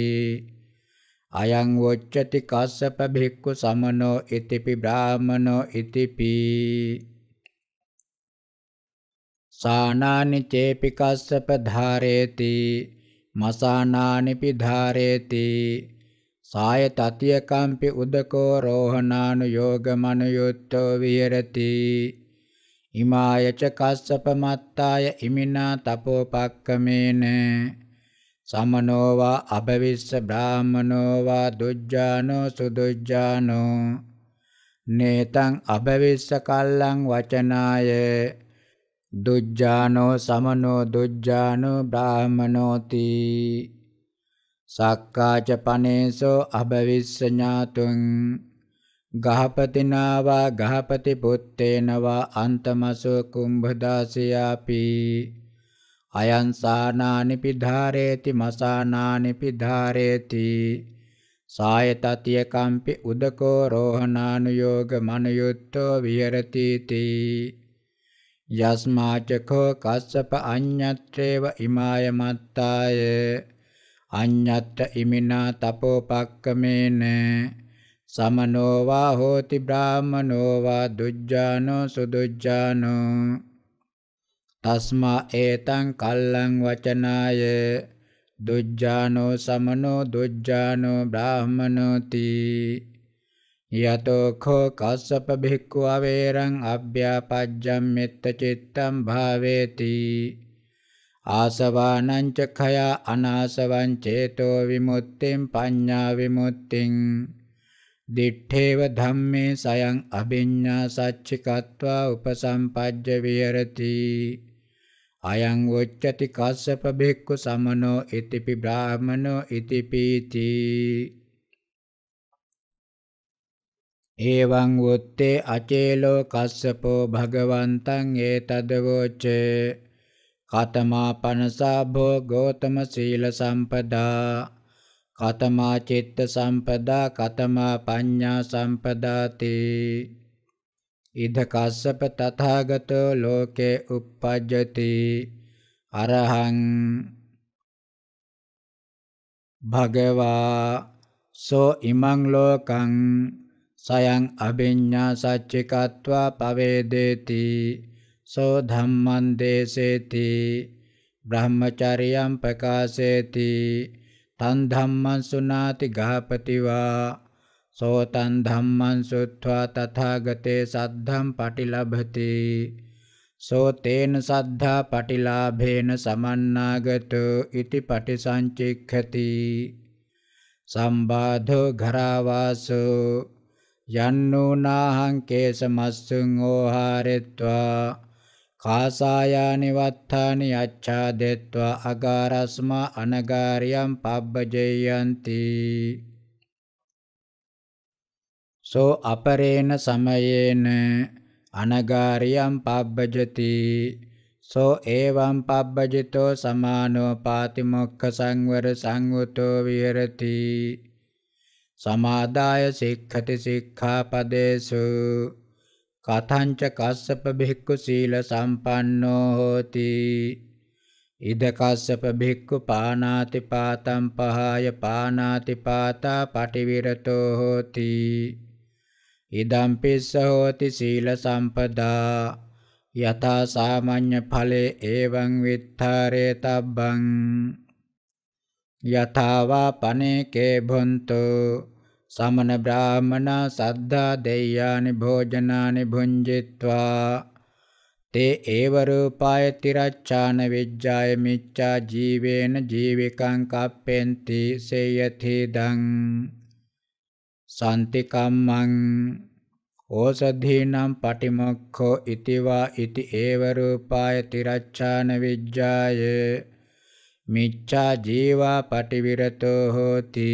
අයං වොච්චති කස්සප භික්ඛු සමනෝ ඉතිපි බ්‍රාහමනෝ ඉතිපි සානානි චේපි කස්සප ධාරේති මසානානිපි ධාරේති සාය තතිය කම්පි උදකෝ රෝහණානු යෝග මනයොත්තෝ විහෙරති ඉමායච කස්සප මත්තාය ඉමිනා තපෝ පක්කමේන සමනෝවා අභවිස්ස බ්‍රාහමනෝවා දුජ්ජානෝ සුදුජ්ජානෝ නේතං අභවිස්ස කල්ලං වචනාය දුජ්ජානෝ සමනෝ දුජ්ජානෝ බ්‍රාහමනෝති සක්කාච පනේසෝ අභවිස්සඥාතුන් ගහපතිනාවා ගහපති පුත්තේනවා අන්තමසෝ කුම්භදාසයාපි අයං සානානි පිධාරේති මසානානි පිධාරේති සායතතිය කම්පි උදකෝ රෝහණානුയോഗ මනයුත්තෝ විහෙරති තී යස්මාචකෝ කස්සප අඤ්ඤත්‍රේව ඉමාය මත්තාය අඤ්ඤත්ත ඉමිනා තපෝපක්කමේන සමනෝ වා හෝති බ්‍රාහමනෝ වා දුජ්ජානෝ සුදුජ්ජානෝ තස්මා ඒතං කල්ලං වචනාය දුජ්ජානෝ සමනෝ දුජ්ජානෝ බ්‍රාහමනෝති යතෝ කෝ කස්සප භික්ඛු අවේරං අභ්‍යාපජ්ජම් මෙත්ත චිත්තම් භාවේති ආසවානං ච khය අනාසවං චේතෝ විමුක්තිං පඤ්ඤා විමුක්තිං දිඨේව ධම්මේ සයං අභිඤ්ඤා සච්චිකत्वा උපසම්පජ්ජ විහෙරති අයං වොච්චති කස්සප බික්කු සමනෝ ඉතිපි බ්‍රාහමනෝ ඉතිපීති එවං වොත්තේ අචේලෝ කස්සපෝ භගවන්තං ඒතදවෝචේ කතමා පනසා භෝ ගෝතම සීල සම්පදා කතමා චිත්ත සම්පදා කතමා පඤ්ඤා සම්පදාති ඉද කස්සප තථාගතෝ ලෝකේ uppajjati අරහං භගවා සෝ ඉමං ලෝකං සයං අභිඤ්ඤා සච්චිකत्वा පවේදේති සෝ ධම්මං දේසේති බ්‍රහ්මචර්යං ප්‍රකාශේති තන් ධම්මං සුනාති ගහපතිවා සෝ තන් ධම්මං සුත්වා තථාගතේ සද්ධම් පටිලභති සෝ තේන සද්ධා පටිලාභේන සමන්නාගත ඉති පටිසංචික්ඛති සම්බාධෝ ඝරාවාසෝ යන්නෝ නාහං කේසමස්සුං ඕහාරෙත්වා කාසායානි වත්තානි අච්ඡාදෙත්වා අගාරස්මා අනගාරියම් පබ්බජේයන්ති සෝ අපරේණ සමයේන අනගාරියම් පබ්බජති සෝ එවං පබ්බජිතෝ සමානෝ පාතිමොක්ඛ සංවර සංවතෝ විහෙරති සමාදාය සික්ඛති සික්ඛාපදේසු කතංච කස්සප භික්ඛු සීල සම්පන්නෝ හෝති ඉද කස්සප භික්ඛු පානාති පාතම් පහාය පානාති පාතා පටිවිරතෝ හෝති ඉදම් පිස්ස හෝති සීල සම්පදා යතා සාමාන්‍ය ඵලේ එවං විත්තරේ තබ්බං යතාවා පනේ කේ භොන්තෝ සමන බ්‍රාහමනා සද්ධා දෙය්‍යානි භෝජනානි භුංජිත්වා තේ ඒව රූපාය තිරච්ඡාන විජ්ජාය මිච්ඡා ජීවේන ජීවිකං කප්පෙන්ති සේයති දං සාන්ති කම්මං ඕසධීනම් පටිමොක්ඛෝ ඉතිවා ඉති ඒව රූපාය තිරච්ඡාන විජ්ජාය මිච්ඡා ජීවා පටිවිරතෝ හෝති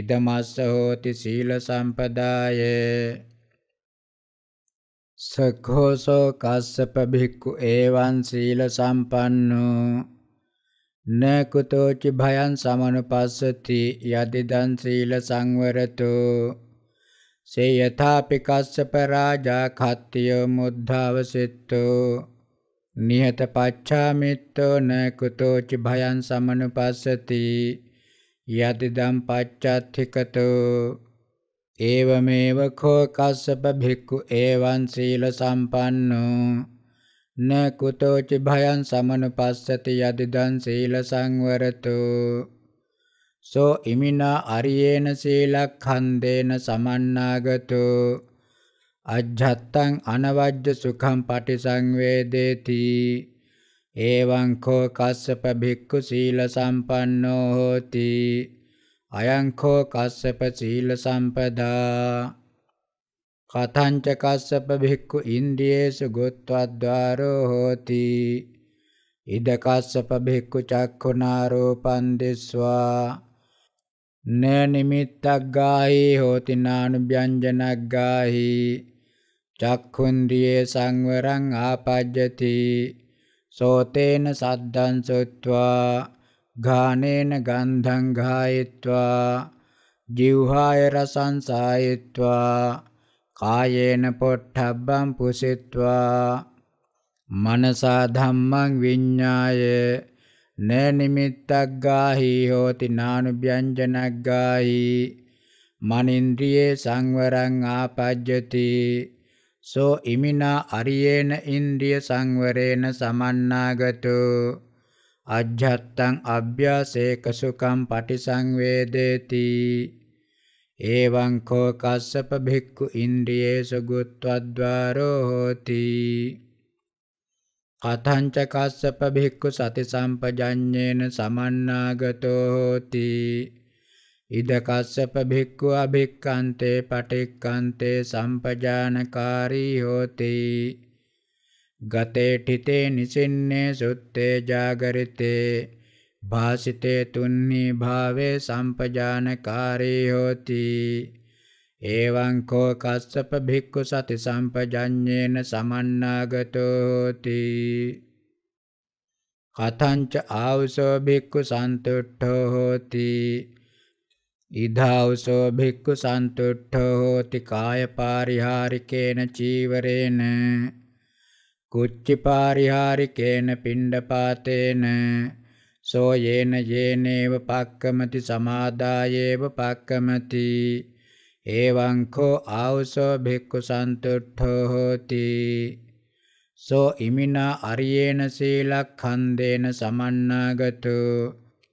ඉදමස්ස හෝති සීල සම්පදාය සක්ඛෝසෝ කස්සප භික්ඛු එවං සීල සම්පන්නෝ නකුතෝච භයං සමනුපස්සති යදිදං සීල සංවරතෝ සේ යථාපි කස්සප රාජා කත්තිය මුද්ධාවසෙත්තෝ නිහත පච්චාමිත්තෝ නකුතෝච භයං සමනුපස්සති යතිදම් පච්චත්තිකතෝ ඒවමේව කෝ කස්සප භික්ඛු ඒවං සීල සම්පන්නෝ න කුතෝච භයං සමනුපස්සති යදිදං සීල සංවරතෝ සෝ ඉමිනා අරියේන සීලක්ඛන්දේන සමන්නාගතෝ අජ්ජත්තං අනවජ්ජ සුඛං පටිසංවේදේති එවං කෝ කස්සප භික්ඛු සීල සම්පන්නෝ හෝති අයං කෝ කස්සප සීල සම්පදා කතංච කස්සප භික්ඛු ඉන්ද්‍රියේසු ගොත්වාද්වාරෝ හෝති ඉද කස්සප භික්ඛු චක්ඛුනාරෝපං දිස්වා න නිමිත්තක් ගාහි හෝති නානුභ්‍යංජනක් ගාහි චක්ඛුන්ද්‍රියේ සංවරං ආපජ්ජති සෝතේන සද්දං සොත්වා ඝානේන ගන්ධං ඝායित्वा ජීවහාය රසං සායित्वा කායේන පොට්ටබ්බං පුසිत्वा මනසා ධම්මං විඤ්ඤාය නේ නිමිත්තක් ගාහි හෝති නානුභ්‍යංජනක් ගාහි මනින්ද්‍රියේ සංවරං ආපජ්ජති සෝ ඉමිනා අරියේන ඉන්ද්‍රිය සංවරේන සමන්නාගතු අජ්ජත්තං අභ්‍යාසේක සුඛං පටිසංවේදේති එවං කෝ කස්සප භික්ඛු ඉන්ද්‍රියේසු ගුත්වද්වාරෝ හෝති කතං ච කස්සප භික්ඛු සති සම්පජඤ්ඤේන සමන්නාගතෝ හෝති ඉදකස්සප භික්ඛු අභික්ඛන්තේ පටික්ඛන්තේ සම්පජානකාරී හෝති ගතේ ඨිතේ නිසින්නේ සුත්තේ జాగරිතේ භාසිතේ තුන්නි භාවේ සම්පජානකාරී හෝති එවං කෝ කස්සප භික්ඛු සති සම්පජඤ්ඤේන සමන්නාගතෝ හෝති කතංච ආවසෝ භික්ඛු සන්තුට්ඨෝ හෝති ඉදාවසෝ භික්ඛු සන්තුට්ඨෝ හෝති කාය පාරිහාරිකේන චීවරේන කුච්චි පාරිහාරිකේන පිණ්ඩපාතේන සෝ යේන යේනේව පක්කමති සමාදායේව පක්කමති එවං කෝ ආවසෝ භික්ඛු සන්තුට්ඨෝ හෝති සෝ ඉමිනා අරියේන සීලක්ඛන්දේන සමන්නාගතෝ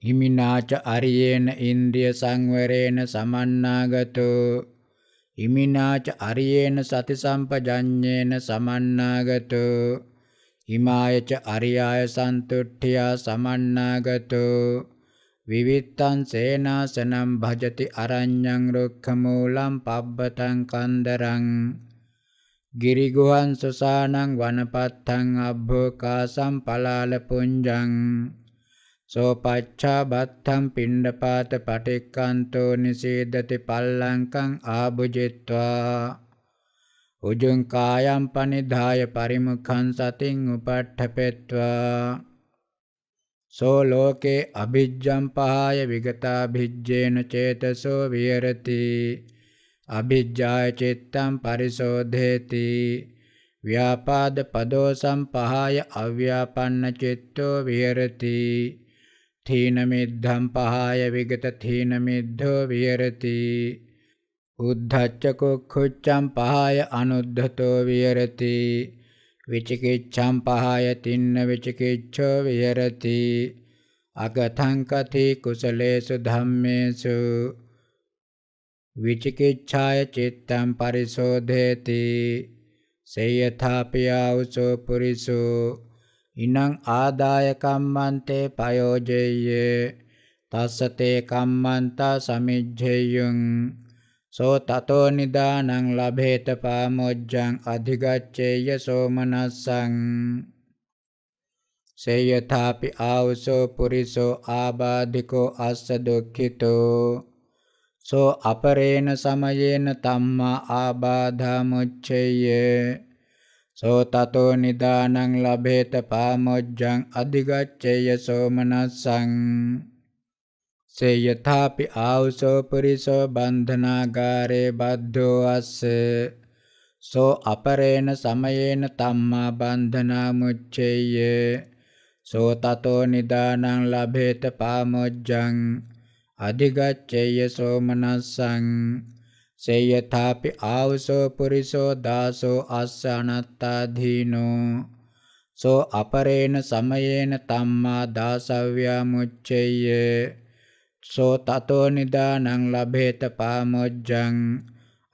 ඉමිනාච අරියේන ඉන්ද්‍රිය සංවරේන සමන්නාගතෝ ඉමිනාච අරියේන සති සම්පජඤ්ඤේන සමන්නාගතෝ හිමායච අරියාය සන්තුට්ඨියා සමන්නාගතෝ විවිත්තං සේනාසනම් භජති අරඤ්ඤං රුක්ඛමූලං පබ්බතං කන්දරං ගිරිගුහං සසානං වනපත්තං අබ්බෝකාසං පලාල පුඤ්ජං සෝපච්ඡා බත්තම් පිණ්ඩපාත පටික්කන්තෝ නිසීදති පල්ලංකං ආභුජිත්වා උජුං කායම් පනිධාය පරිමුඛං සතින් උපට්ඨපෙත්වා සෝ ලෝකේ අභිජ්ජම් පහාය විගතා භිජ්ජේන චේතසෝ විහෙරති අභිජ්ජාය චිත්තං පරිසෝධේති ව්‍යාපාද පදෝ සම්පහාය අව්‍යාපන්න චිත්තෝ විහෙරති තීනමිද්ධම් පහාය විගත තීනමිද්ධෝ විහෙරති උද්ධච්ච කුක්ඛුච්ඡම් පහාය අනුද්ධතෝ විහෙරති විචිකිච්ඡම් පහාය තින්න විචිකිච්ඡෝ විහෙරති අගතං කති කුසලේසු ධම්මේසු විචිකිච්ඡාය චිත්තම් පරිසෝධේති සේයථාපියා උසෝ පුරිසෝ ඉනං ආදාය කම්මන්තේ පයෝජෙය්‍ය තස්සතේ කම්මන්තා සමිජ්ජෙය්‍යං සෝ තතෝ නිදානං ලබේත පාමොජ්ජං අධිගච්ඡේය සෝමනස්සං සේයථාපි ආවසෝ පුරිසෝ ආබාධිකෝ අස්ස දුක්ඛිතෝ සෝ අපරේණ සමයේන තම්මා ආබාධා මුච්ඡේය සෝ තතෝ නිදානං ලබේත පාමොජ්ජං අධිගච්ඡේය සෝමනස්සං සේ යථාපි ආවසෝ පුරිසෝ බන්ධනාගාරේ බද්ධෝ අස්සේ සෝ අපරේණ සමයේන තම්මා බන්ධනා මුච්ඡේය සෝ තතෝ නිදානං ලබේත පාමොජ්ජං අධිගච්ඡේය සෝමනස්සං සේයථාපි ආවසෝ පුරිසෝ දාසෝ අස්සනත්තාදීනෝ සෝ අපරේණ සමයේන තම්මා දාසව්‍යා මුච්චෙය්‍ය සෝ තතෝ නිදානං ලබේත පාමොජ්ජං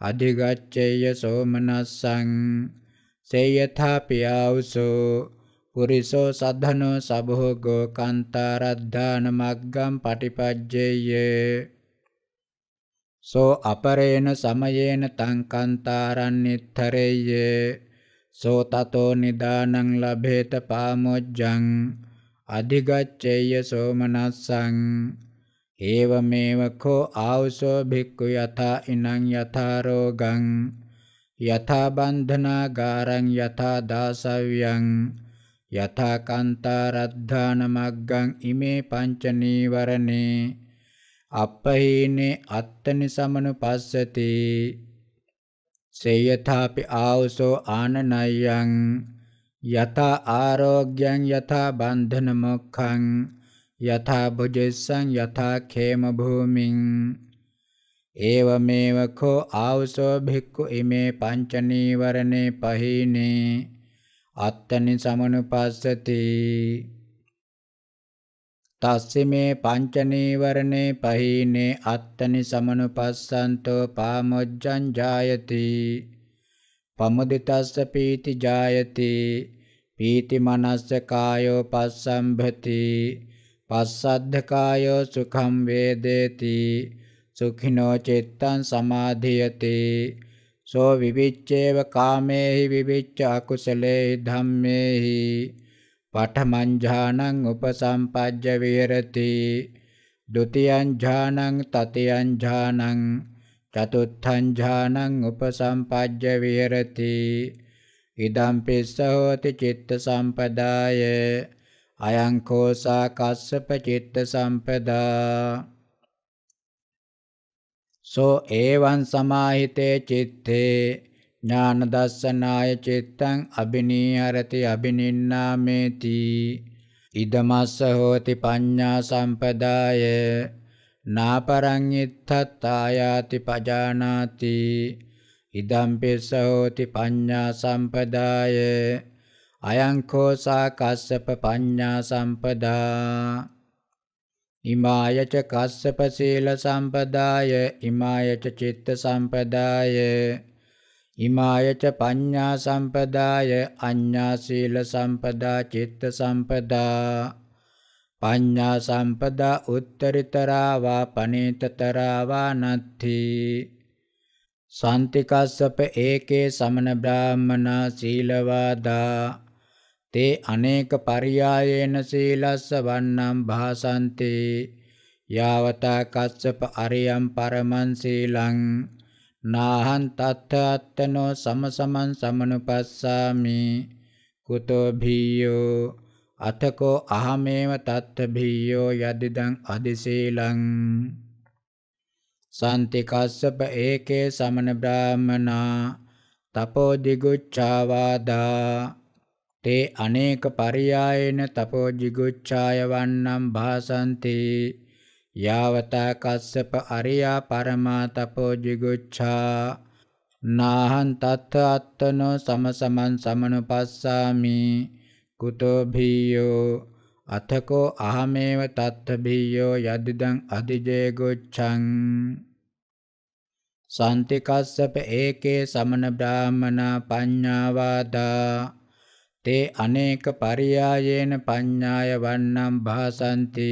අධිගච්ඡේය සෝමනස්සං සේයථා පියාවසෝ පුරිසෝ සද්ධනෝ සබෝගෝ කාන්තාරද්ධාන මග්ගම් පටිපජ්ජේය සෝ අපරේන සමයේන තං කාන්තාරණ්‍යතරේය සෝ තතෝ නිදානං ලබේත පාමොජ්ජං අධිගච්ඡේය සෝමනස්සං ඒවමේව කෝ ආවසෝ භික්ඛු යථා ඉනං යථා රෝගං යථා බන්ධනාගාරං යථා දාසව්‍යං යථා කාන්තාරද්ධානමග්ගං ඉමේ පංච නීවරණේ අපහීනේ අත්තනි සමනුපස්සති සේයථාපි ආවසෝ ආනනයං යතා ආරෝග්‍යං යතා බන්ධන මොක්ඛං යතා භුජස්සං යතා khේම භූමින් ඒවමේව කෝ ආවසෝ භික්ඛු ඉමේ පංච නීවරණේ පහීනේ අත්තනි සමනුපස්සති තස්සිමේ පංච නීවරණේ පහීනේ අත්තනි සමනුපස්සන්තෝ පාමොජ්ජං ජායති පමුදිතස්ස පීති ජායති පීති මනස්ස කායෝ පස්සම්භති පස්සද්ධ කායෝ සුඛං වේදේති සුඛිනෝ චිත්තං සමාධියති සෝ විවිච්ඡේව කාමේහි විවිච්ඡ අකුසලේ ධම්මේහි පඨමං ඥානං උපසම්පජ්ජ විහෙරති ဒ ුතියං ඥානං තතියං ඥානං චතුත්ථං ඥානං උපසම්පජ්ජ විහෙරති ඉදම් පිස්සහෝති චිත්ත සම්පදාය අයං කෝසා කස්සප චිත්ත සම්පදා සෝ එවං සමාහිතේ චිත්තේ ඥාන දස්සනාය චිත්තං අබිනීහරති අබිනින්නාමේති ඉදමස්ස හෝති පඤ්ඤා සම්පදාය නාපරං ඉත්තත්තායාති පජානාති ඉදම් පිස්ස හෝති පඤ්ඤා සම්පදාය අයං කෝසා කස්සප පඤ්ඤා සම්පදා ඉමායච කස්සප සීල සම්පදාය ඉමායච චිත්ත සම්පදාය ඉමායච පඤ්ඤා සම්පදාය අඤ්ඤා සීල සම්පදා චිත්ත සම්පදා පඤ්ඤා සම්පදා උත්තරිතරාවා පනේතතරාවා නත්ථි සාන්තිකස්සප ඒකේ සමන බ්‍රාහ්මනා සීලවාදා තේ අනේක පරියායේන සීලස්ස වන්නම් භාසන්තේ යාවතා කස්සප අරියම් පරමං සීලං නාහං තත්ථ අත්තනෝ සමසමං සමනුපස්සාමි කුතෝ භීයෝ අතකෝ අහමේව තත්ථ භීයෝ යදිදං අදිශීලං සාන්තිකස්සප ඒකේ සමන බ්‍රාහමනා තපෝ දිගුච්ඡාවාදා තේ අනේක පරියායන තපෝ දිගුච්ඡාය වන්නම් භාසන්තේ යාවතා කස්සප අරියා පරමා තපෝ jigucchā නාහං තත් අත්තනෝ සමසමන් සමනුපස්සාමි කුතෝ භීයෝ අතකෝ අහමේව තත්ත භීයෝ යදිදං අධිජේ ගොච්ඡං සාන්තිකස්සප ඒකේ සමන බ්‍රාහමනා පඤ්ඤාවාදා තේ අනේක පරියායේන පඤ්ඤාය වන්නම් භාසಂತಿ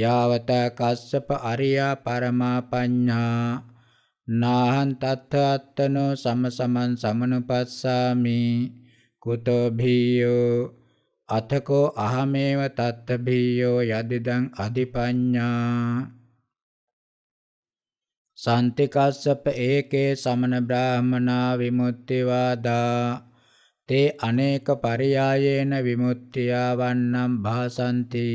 යාවතා කස්සප අරියා පරමා පඤ්ඤා නාහං තත්ථ අත්තනෝ සමසමන් සමනුපස්සාමි කුතෝ භීයෝ අතකෝ අහමේව තත්ථ භීයෝ යදිදං අධිපඤ්ඤා සන්තිකස්සප ඒකේ සමන බ්‍රාහමනා විමුක්තිවාදා තේ අනේක පරියායේන විමුක්තියවන්නම් භාසಂತಿ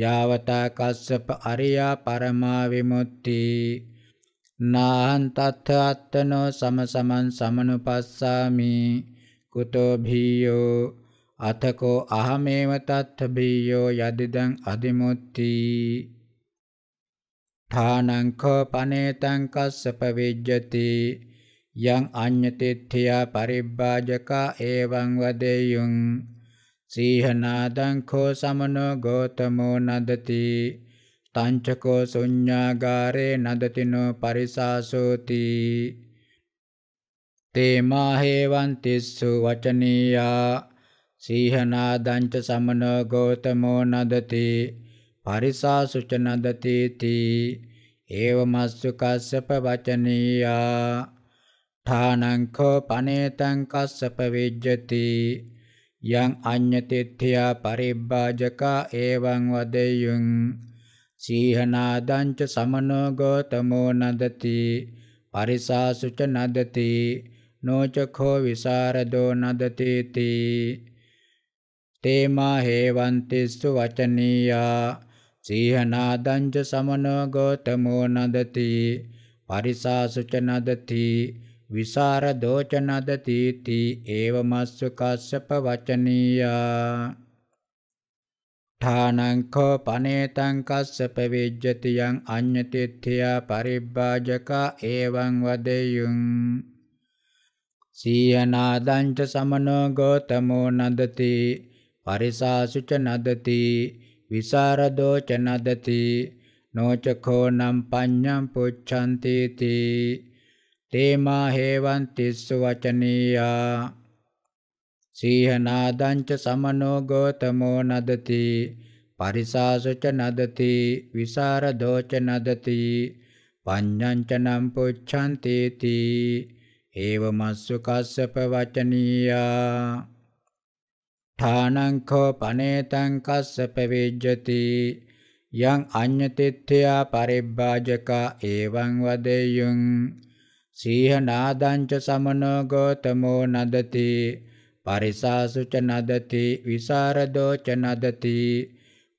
යාවතා කස්සප අරියා පරමා විමුක්ති නාහං තත්ථ අත්තනෝ සමසමන් සමනුපස්සාමි කුතෝ භීයෝ අතකෝ අහමේව තත්ථ භීයෝ යදිදං අදිමුත්‍ති ථානං කෝ පනේතං කස්සප විජ්ජති යං අඤ්ඤතිත්‍ත්‍යා පරිබ්බාජකා එවං වදෙයුං සීහනාදං කෝ සමනෝ ගෝතමෝ නදති තංචකෝ ශුඤ්ඤාගාරේ නදතිනෝ පරිසාසෝති තේමා හේවං තිස්සු වචනීයා සීහනාදං ච සමනෝ ගෝතමෝ නදති පරිසාසුච නදති තී ඒවමස්සු කස්සප වචනීයා ඨානං කෝ පනේතං කස්සප විජ්ජති යං අඤ්ඤතිත්ථයා පරිබ්බාජකා එවං වදෙය්‍යං සීහනාදංච සමනෝ ගෝතමෝ නදති පරිසාසුච නදති නෝචඛෝ විසරදෝ නදති තී තේමා හේවන්තිස්සු වචනීයා සීහනාදංච සමනෝ ගෝතමෝ නදති පරිසාසුච නදති විසර දෝචනද තීති ඒවමස්ස කස්සප වචනීයා ඨානං කෝ පනේතං කස්සප විජ්ජති යං අඤ්ඤතිත්‍ත්‍යා පරිබ්බාජකා එවං වදෙයුං සීයනාදං ච සමනෝ ගෝතමෝ නදති පරිසාසු ච නදති විසරදෝ ච නදති නොච කෝ නම් පඤ්ඤං පුච්ඡන්ති තී තේමා හේවං තිස්ස වචනීයා සීහනාදංච සමනෝ ගෝතමෝ නදති පරිසාසුච නදති විසරදෝච නදති පඤ්ඤංච නම් පුච්ඡන්ති තී ඒවමස්සු කස්සප වචනීයා ඨානං කෝ පනේතං කස්සප වේජ්ජති යං අඤ්ඤතිත්ත්‍යා පරිබ්බාජක එවං වදෙය්‍යං සීහනාදංච සමනෝ ගෝතමෝ නදති පරිසාසුච නදති විසරදෝ ච නදති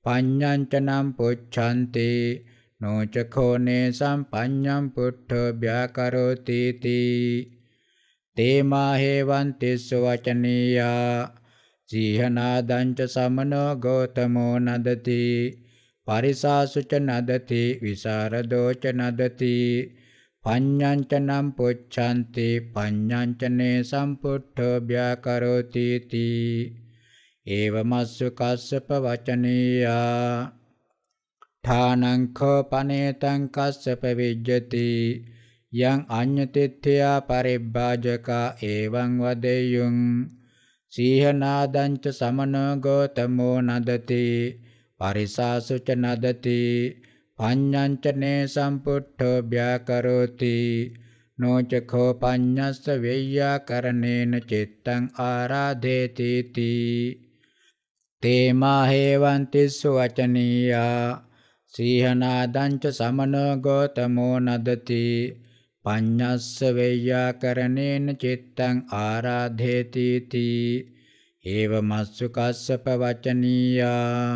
පඤ්ඤං ච නම් පුච්ඡanti නොචඛෝනේ සම්පඤ්ඤම් පුට්ඨ ව්‍යාකරෝති තී තේමා හේවන්තිස්ස වචනීයා සීහනාදංච සමනෝ ගෝතමෝ නදති පරිසාසුච නදති විසරදෝ ච නදති පඤ්ඤංචනම් පුච්ඡන්ති පඤ්ඤංචනේ සම්පුට්ඨෝ ව්‍යාකරෝති තී ඒවමස්සු කස්සප වචනීයා ඨානංඛෝ පනේතං කස්සප විජ්ජති යං අඤ්ඤතිත්‍ත්‍යා පරිබ්බාජකා එවං වදෙය්‍යං සීහනාදංච සමනෝ ගෝතමෝ නදති පරිසාසුච නදති පඤ්ඤංචනේ සම්පුට්ඨෝ ව්‍යාකරෝති නොචඛෝ පඤ්ඤස්ස වේය්‍යාකරණේන චිත්තං ආරාධේති තී තේමා හේවන්ති සුවචනීයා සීහනාදං ච සමනෝ ගෝතමෝ නදති පඤ්ඤස්ස වේය්‍යාකරණේන චිත්තං ආරාධේති තී ඒවමස්සු කස්සප වචනීයා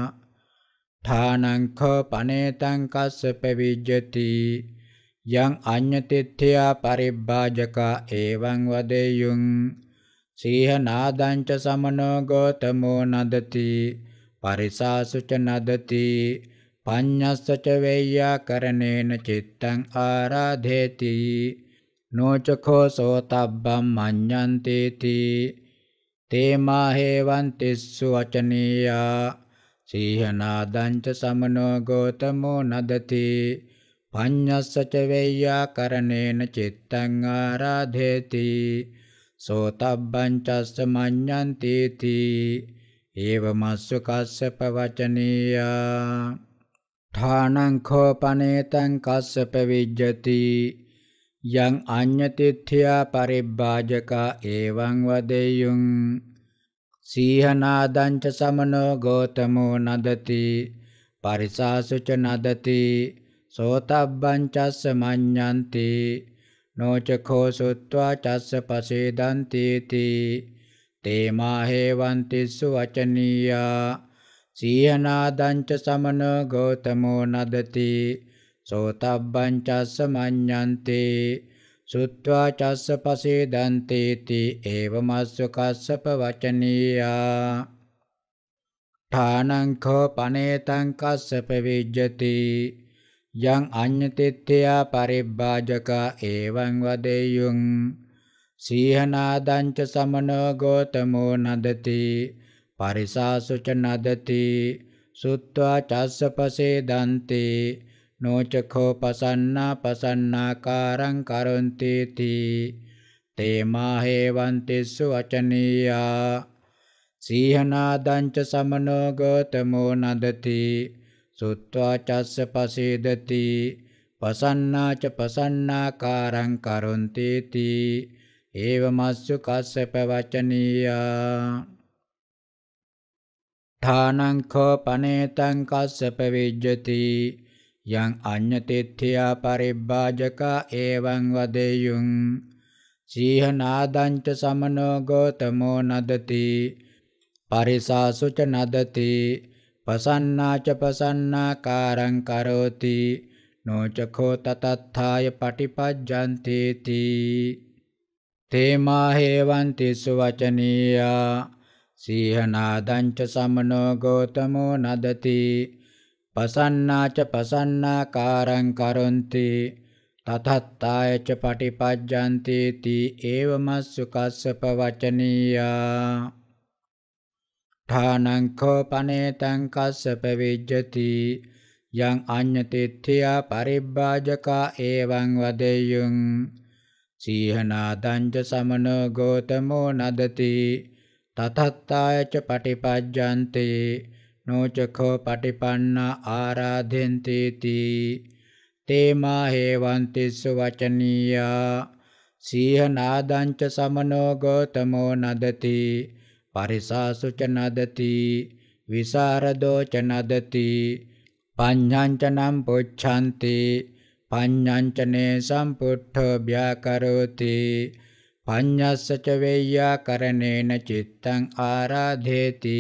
ඨානංඛ පනේතං කස්ස පවිජ්ජති යං අඤ්ඤතිත්‍ත්‍යා පරිබ්බාජකා එවං වදෙයුං සීහනාදංච සමනෝ ගෝතමෝ නදති පරිසාසුච නදති පඤ්ඤස්සච වේය්‍යා කරණේන චිත්තං ආරාධේති නොචඛෝ සෝතබ්බම් මඤ්ඤන්තේති තේමා හේවන්තිස්සු වචනීයා සීහනාදංච සමනෝ ගෝතමෝ නදති පඤ්ඤස්සච වෙය්‍යාකරණේන චිත්තං ආරාධේති සෝතබ්බං චස්ස මඤ්ඤන්ති තී ඒවමස්ස කස්සප වචනීයා ඨානං කෝපනේතං කස්සප විජ්ජති යං අඤ්ඤතිත්‍ත්‍යා පරිබ්බාජකා එවං වදෙය්‍යං සීහනාදංච සමනෝ ගෝතමෝ නදති පරිසාසුච නදති සෝතබ්බං චස්ස මඤ්ඤන්ති නොචඛෝ සුත්වා චස්ස පසේදන්ති තී තේමා හේවන්තිස්සු වචනීයා සීහනාදංච සමනෝ ගෝතමෝ නදති සෝතබ්බං චස්ස මඤ්ඤන්තේ සුත්වා චස්ස පසේ දන්තේති ඒවමස්ව කස්සප වචනීයා ඨානංඛෝ පනේතං කස්සප විජ්ජති යං අඤ්ඤතිත්ත්‍යා පරිබ්බාජකා එවං වදෙය්‍යං සීහනාදංච සමනෝ ගෝතමෝ නදති පරිසාසුච නදති සුත්වා චස්සපසේ දන්තේ නොචකෝ පසන්නා පසන්නාකාරං කරොන්ති තී තේමා හේවන්තිස්සු අචනීයා සීහනාදංච සමනෝ ගෝතමෝ නදති සුත්වා චස්ස පසේදති පසන්නාච පසන්නාකාරං කරොන්ති තී ඒවමස්සු කස්සප වචනීයා ථානං කෝ පනේතං කස්සප විජ්ජති යං අඤ්ඤතිත්ථයා පරිබ්බාජකා එවං වදෙයුං සීහනාදංච සමනෝ ගෝතමෝ නදති පරිසාසුච නදති පසන්නාච පසන්නාකාරං කරෝති නොචඛෝ තතත්ථාය පටිපජ්ජන්ති තී තේමා හේවන්ති සුවචනීයා සීහනාදංච සමනෝ ගෝතමෝ නදති පසන්නාච පසන්නාකාරං කරොන්ති තතත්තායච පටිපජ්ජන්ති තී ඒවමස්සු කස්සප වචනීයා ඨානං කෝපනේතං කස්සප විජ්ජති යං අඤ්ඤතිත්‍ත්‍යා පරිබ්බාජකා එවං වදෙය්‍යං සීහනාදං ච සමනෝ ගෝතමෝ නදති තතත්තායච පටිපජ්ජන්තේ නෝචකෝ පටිපන්නා ආරාධෙන්තේති තේමා හේවන්තිස්සු වචනීයා සීහනාදංච සමනෝ ගෝතමෝ නදති පරිසාසුච නදති විසරදෝ ච නදති පඤ්ඤංචනම් පුච්ඡanti පඤ්ඤංචනේ සම්පුට්ඨෝ ව්‍යාකරෝති පඤ්ඤස්ස ච වෙය්‍යාකරණේන චිත්තං ආරාධේති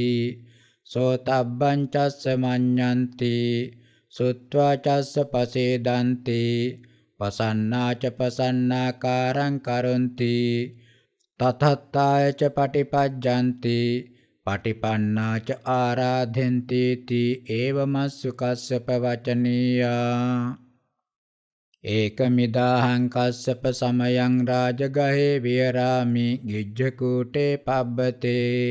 සෝතබ්බං චස්ස මඤ්ඤන්ති සුත්වා චස්ස පසේදන්ති පසන්නා ච පසන්නාකාරං කරොන්ති තතත්තාය ච පටිපජ්ජන්ති පටිපන්නා ච ආරාධෙන්ති තී ඒවමස්සු කස්සප වචනීයා ඒකමිදාහං කස්සප සමයං රාජගහේ වියරාමි ගිජ්ජකූටේ පබ්බතේ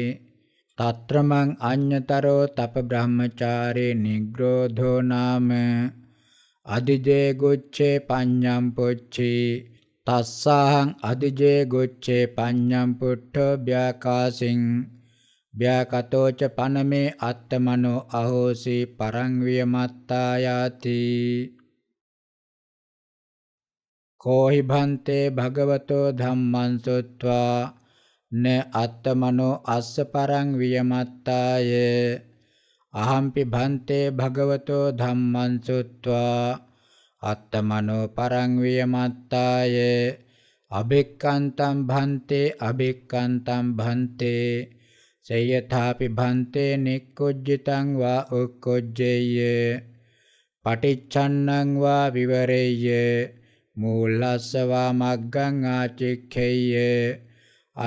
తత్రమం అన్యతరో తప బ్రహ్మచారి నిగ్రోధో నామ అదిజే గుచ్చే పඤ్యం పుచ్చి తస్సాహం అదిజే గుచ్చే పඤ్యం పుట్టో వ్యాకాశిం ව්‍යාකතෝච පනමේ අත්තමනෝ අහෝසි පරංවිය මත්තායාති කෝහි භන්තේ භගවතෝ ධම්මං සුත්වා න අත්තමනෝ අස්ස පරං වියමත්තාය අහම්පි භන්තේ භගවතෝ ධම්මං සුත්වා අත්තමනෝ පරං වියමත්තාය අබෙක්칸තම් භන්තේ අබෙක්칸තම් භන්තේ සේයථාපි භන්තේ නික්කොජ්ජිතං වා උක්කොජ්ජේය පටිච්ඡන්නං වා විවරේය මූලස්ස වා මග්ගං ආචික්ඛේය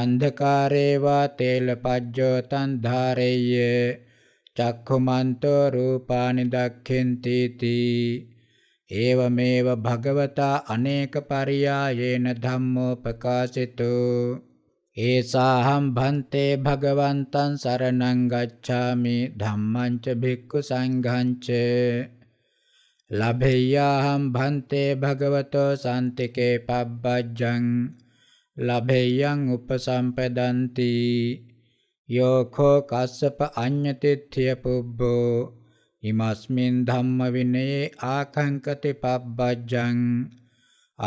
අන්ධකාරේවා තේලපජ්ජෝ තං ධාරෙය්‍ය චක්ඛුමන්තෝ රූපානි දක්ඛෙන්ති තී ඒවමේව භගවතා අනේක පරියායේන ධම්මෝ ප්‍රකාශිතෝ ඒසාහම් භන්තේ භගවන්තං සරණං ගච්ඡාමි ධම්මං ච භික්ඛු සංඝං ච ලභේයාහම් භන්තේ භගවතෝ සාන්තිකේ පබ්බජ්ජං ලබෙයං උපසම්පදන්ති යෝඛෝ කස්සප අඤ්ඤතිත්‍ය පුබ්බෝ ඉමස්මින් ධම්ම විනයේ ආකංකති පබ්බජ්ජං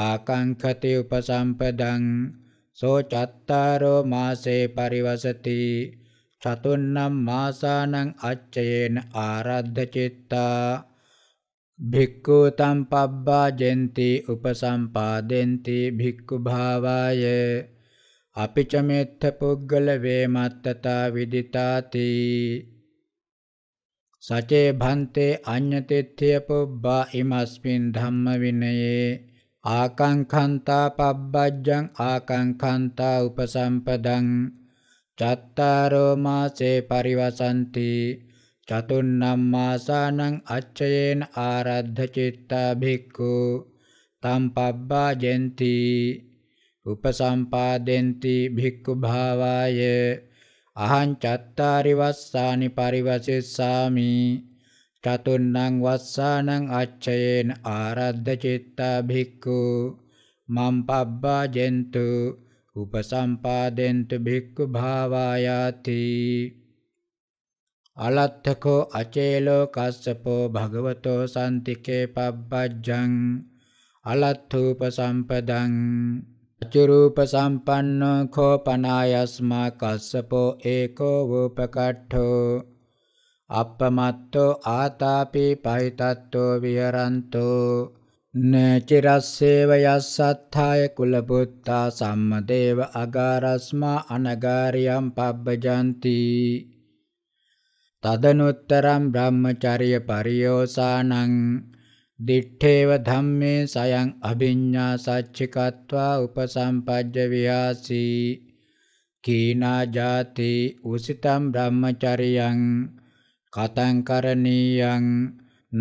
ආකංකති උපසම්පදං සෝ චත්තාරෝ මාසේ පරිවසති චතුන්නම් මාසානං අච්චයේන ආරද්ධ චිත්තා භික්ඛු තම් පබ්බා ජෙන්ති උපසම්පාදෙන්ති භික්ඛු භාවාය අපිච මෙත්ත පුද්ගල වේමත්තතා විදිතාති සචේ භන්තේ අඤ්ඤතිත්‍ය පුබ්බා ඉමස්මින් ධම්ම විනයේ ආකංඛන්තා පබ්බජ්ජං ආකංඛන්තා උපසම්පදං චත්තාරෝ මාසේ පරිවසන්ති චතුන්නම් මාසානං අච්චයේන ආරද්ධ චිත්තා භික්ඛු තම් පබ්බාජෙන්ති උපසම්පාදෙන්ති භික්ඛු භාවාය අහං චත්තාරි වස්සානි පරිවසිස්සාමි චතුන්නම් වස්සානං අච්චයේන ආරද්ධ චිත්තා භික්ඛු මම් පබ්බාජෙන්තු උපසම්පාදෙන්තු භික්ඛු භාවායාති අලත්තකෝ අචේලෝ කස්සපෝ භගවතෝ සම්තිකේ පබ්බජ්ජං අලත්ථූප සම්පදං අචුරූප සම්පන්නෝ කෝපනායස්මා කස්සපෝ ඒකෝ වූපකට්ඨෝ අප්පමත්තෝ ආතාපි පහිතත්තෝ විහරන්තෝ නචිරස්සේව යස්සත්ථාය කුලපුත්තා සම්මදේව අගාරස්මා අනගාරියම් පබ්බජන්ති තදනුත්තරම් බ්‍රහ්මචර්ය පරියෝසානං දිත්තේව ධම්මේ සයං අභිඤ්ඤා සච්චිකत्वा උපසම්පජ්ජ විහාසී කීනා ජාති උසිතම් බ්‍රහ්මචරියං කතං කරණීයං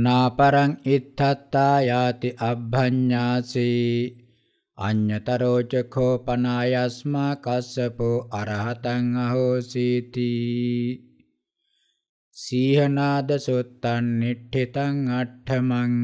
නාපරං ඉත්තත්තා යාති අබ්භඤ්ඤාසි අඤ්ඤතරෝච කෝපනායස්මා කස්සපෝ අරහතං අහෝසීති සීහනාද සොත්තන් නිට්ඨිතං අට්ඨමං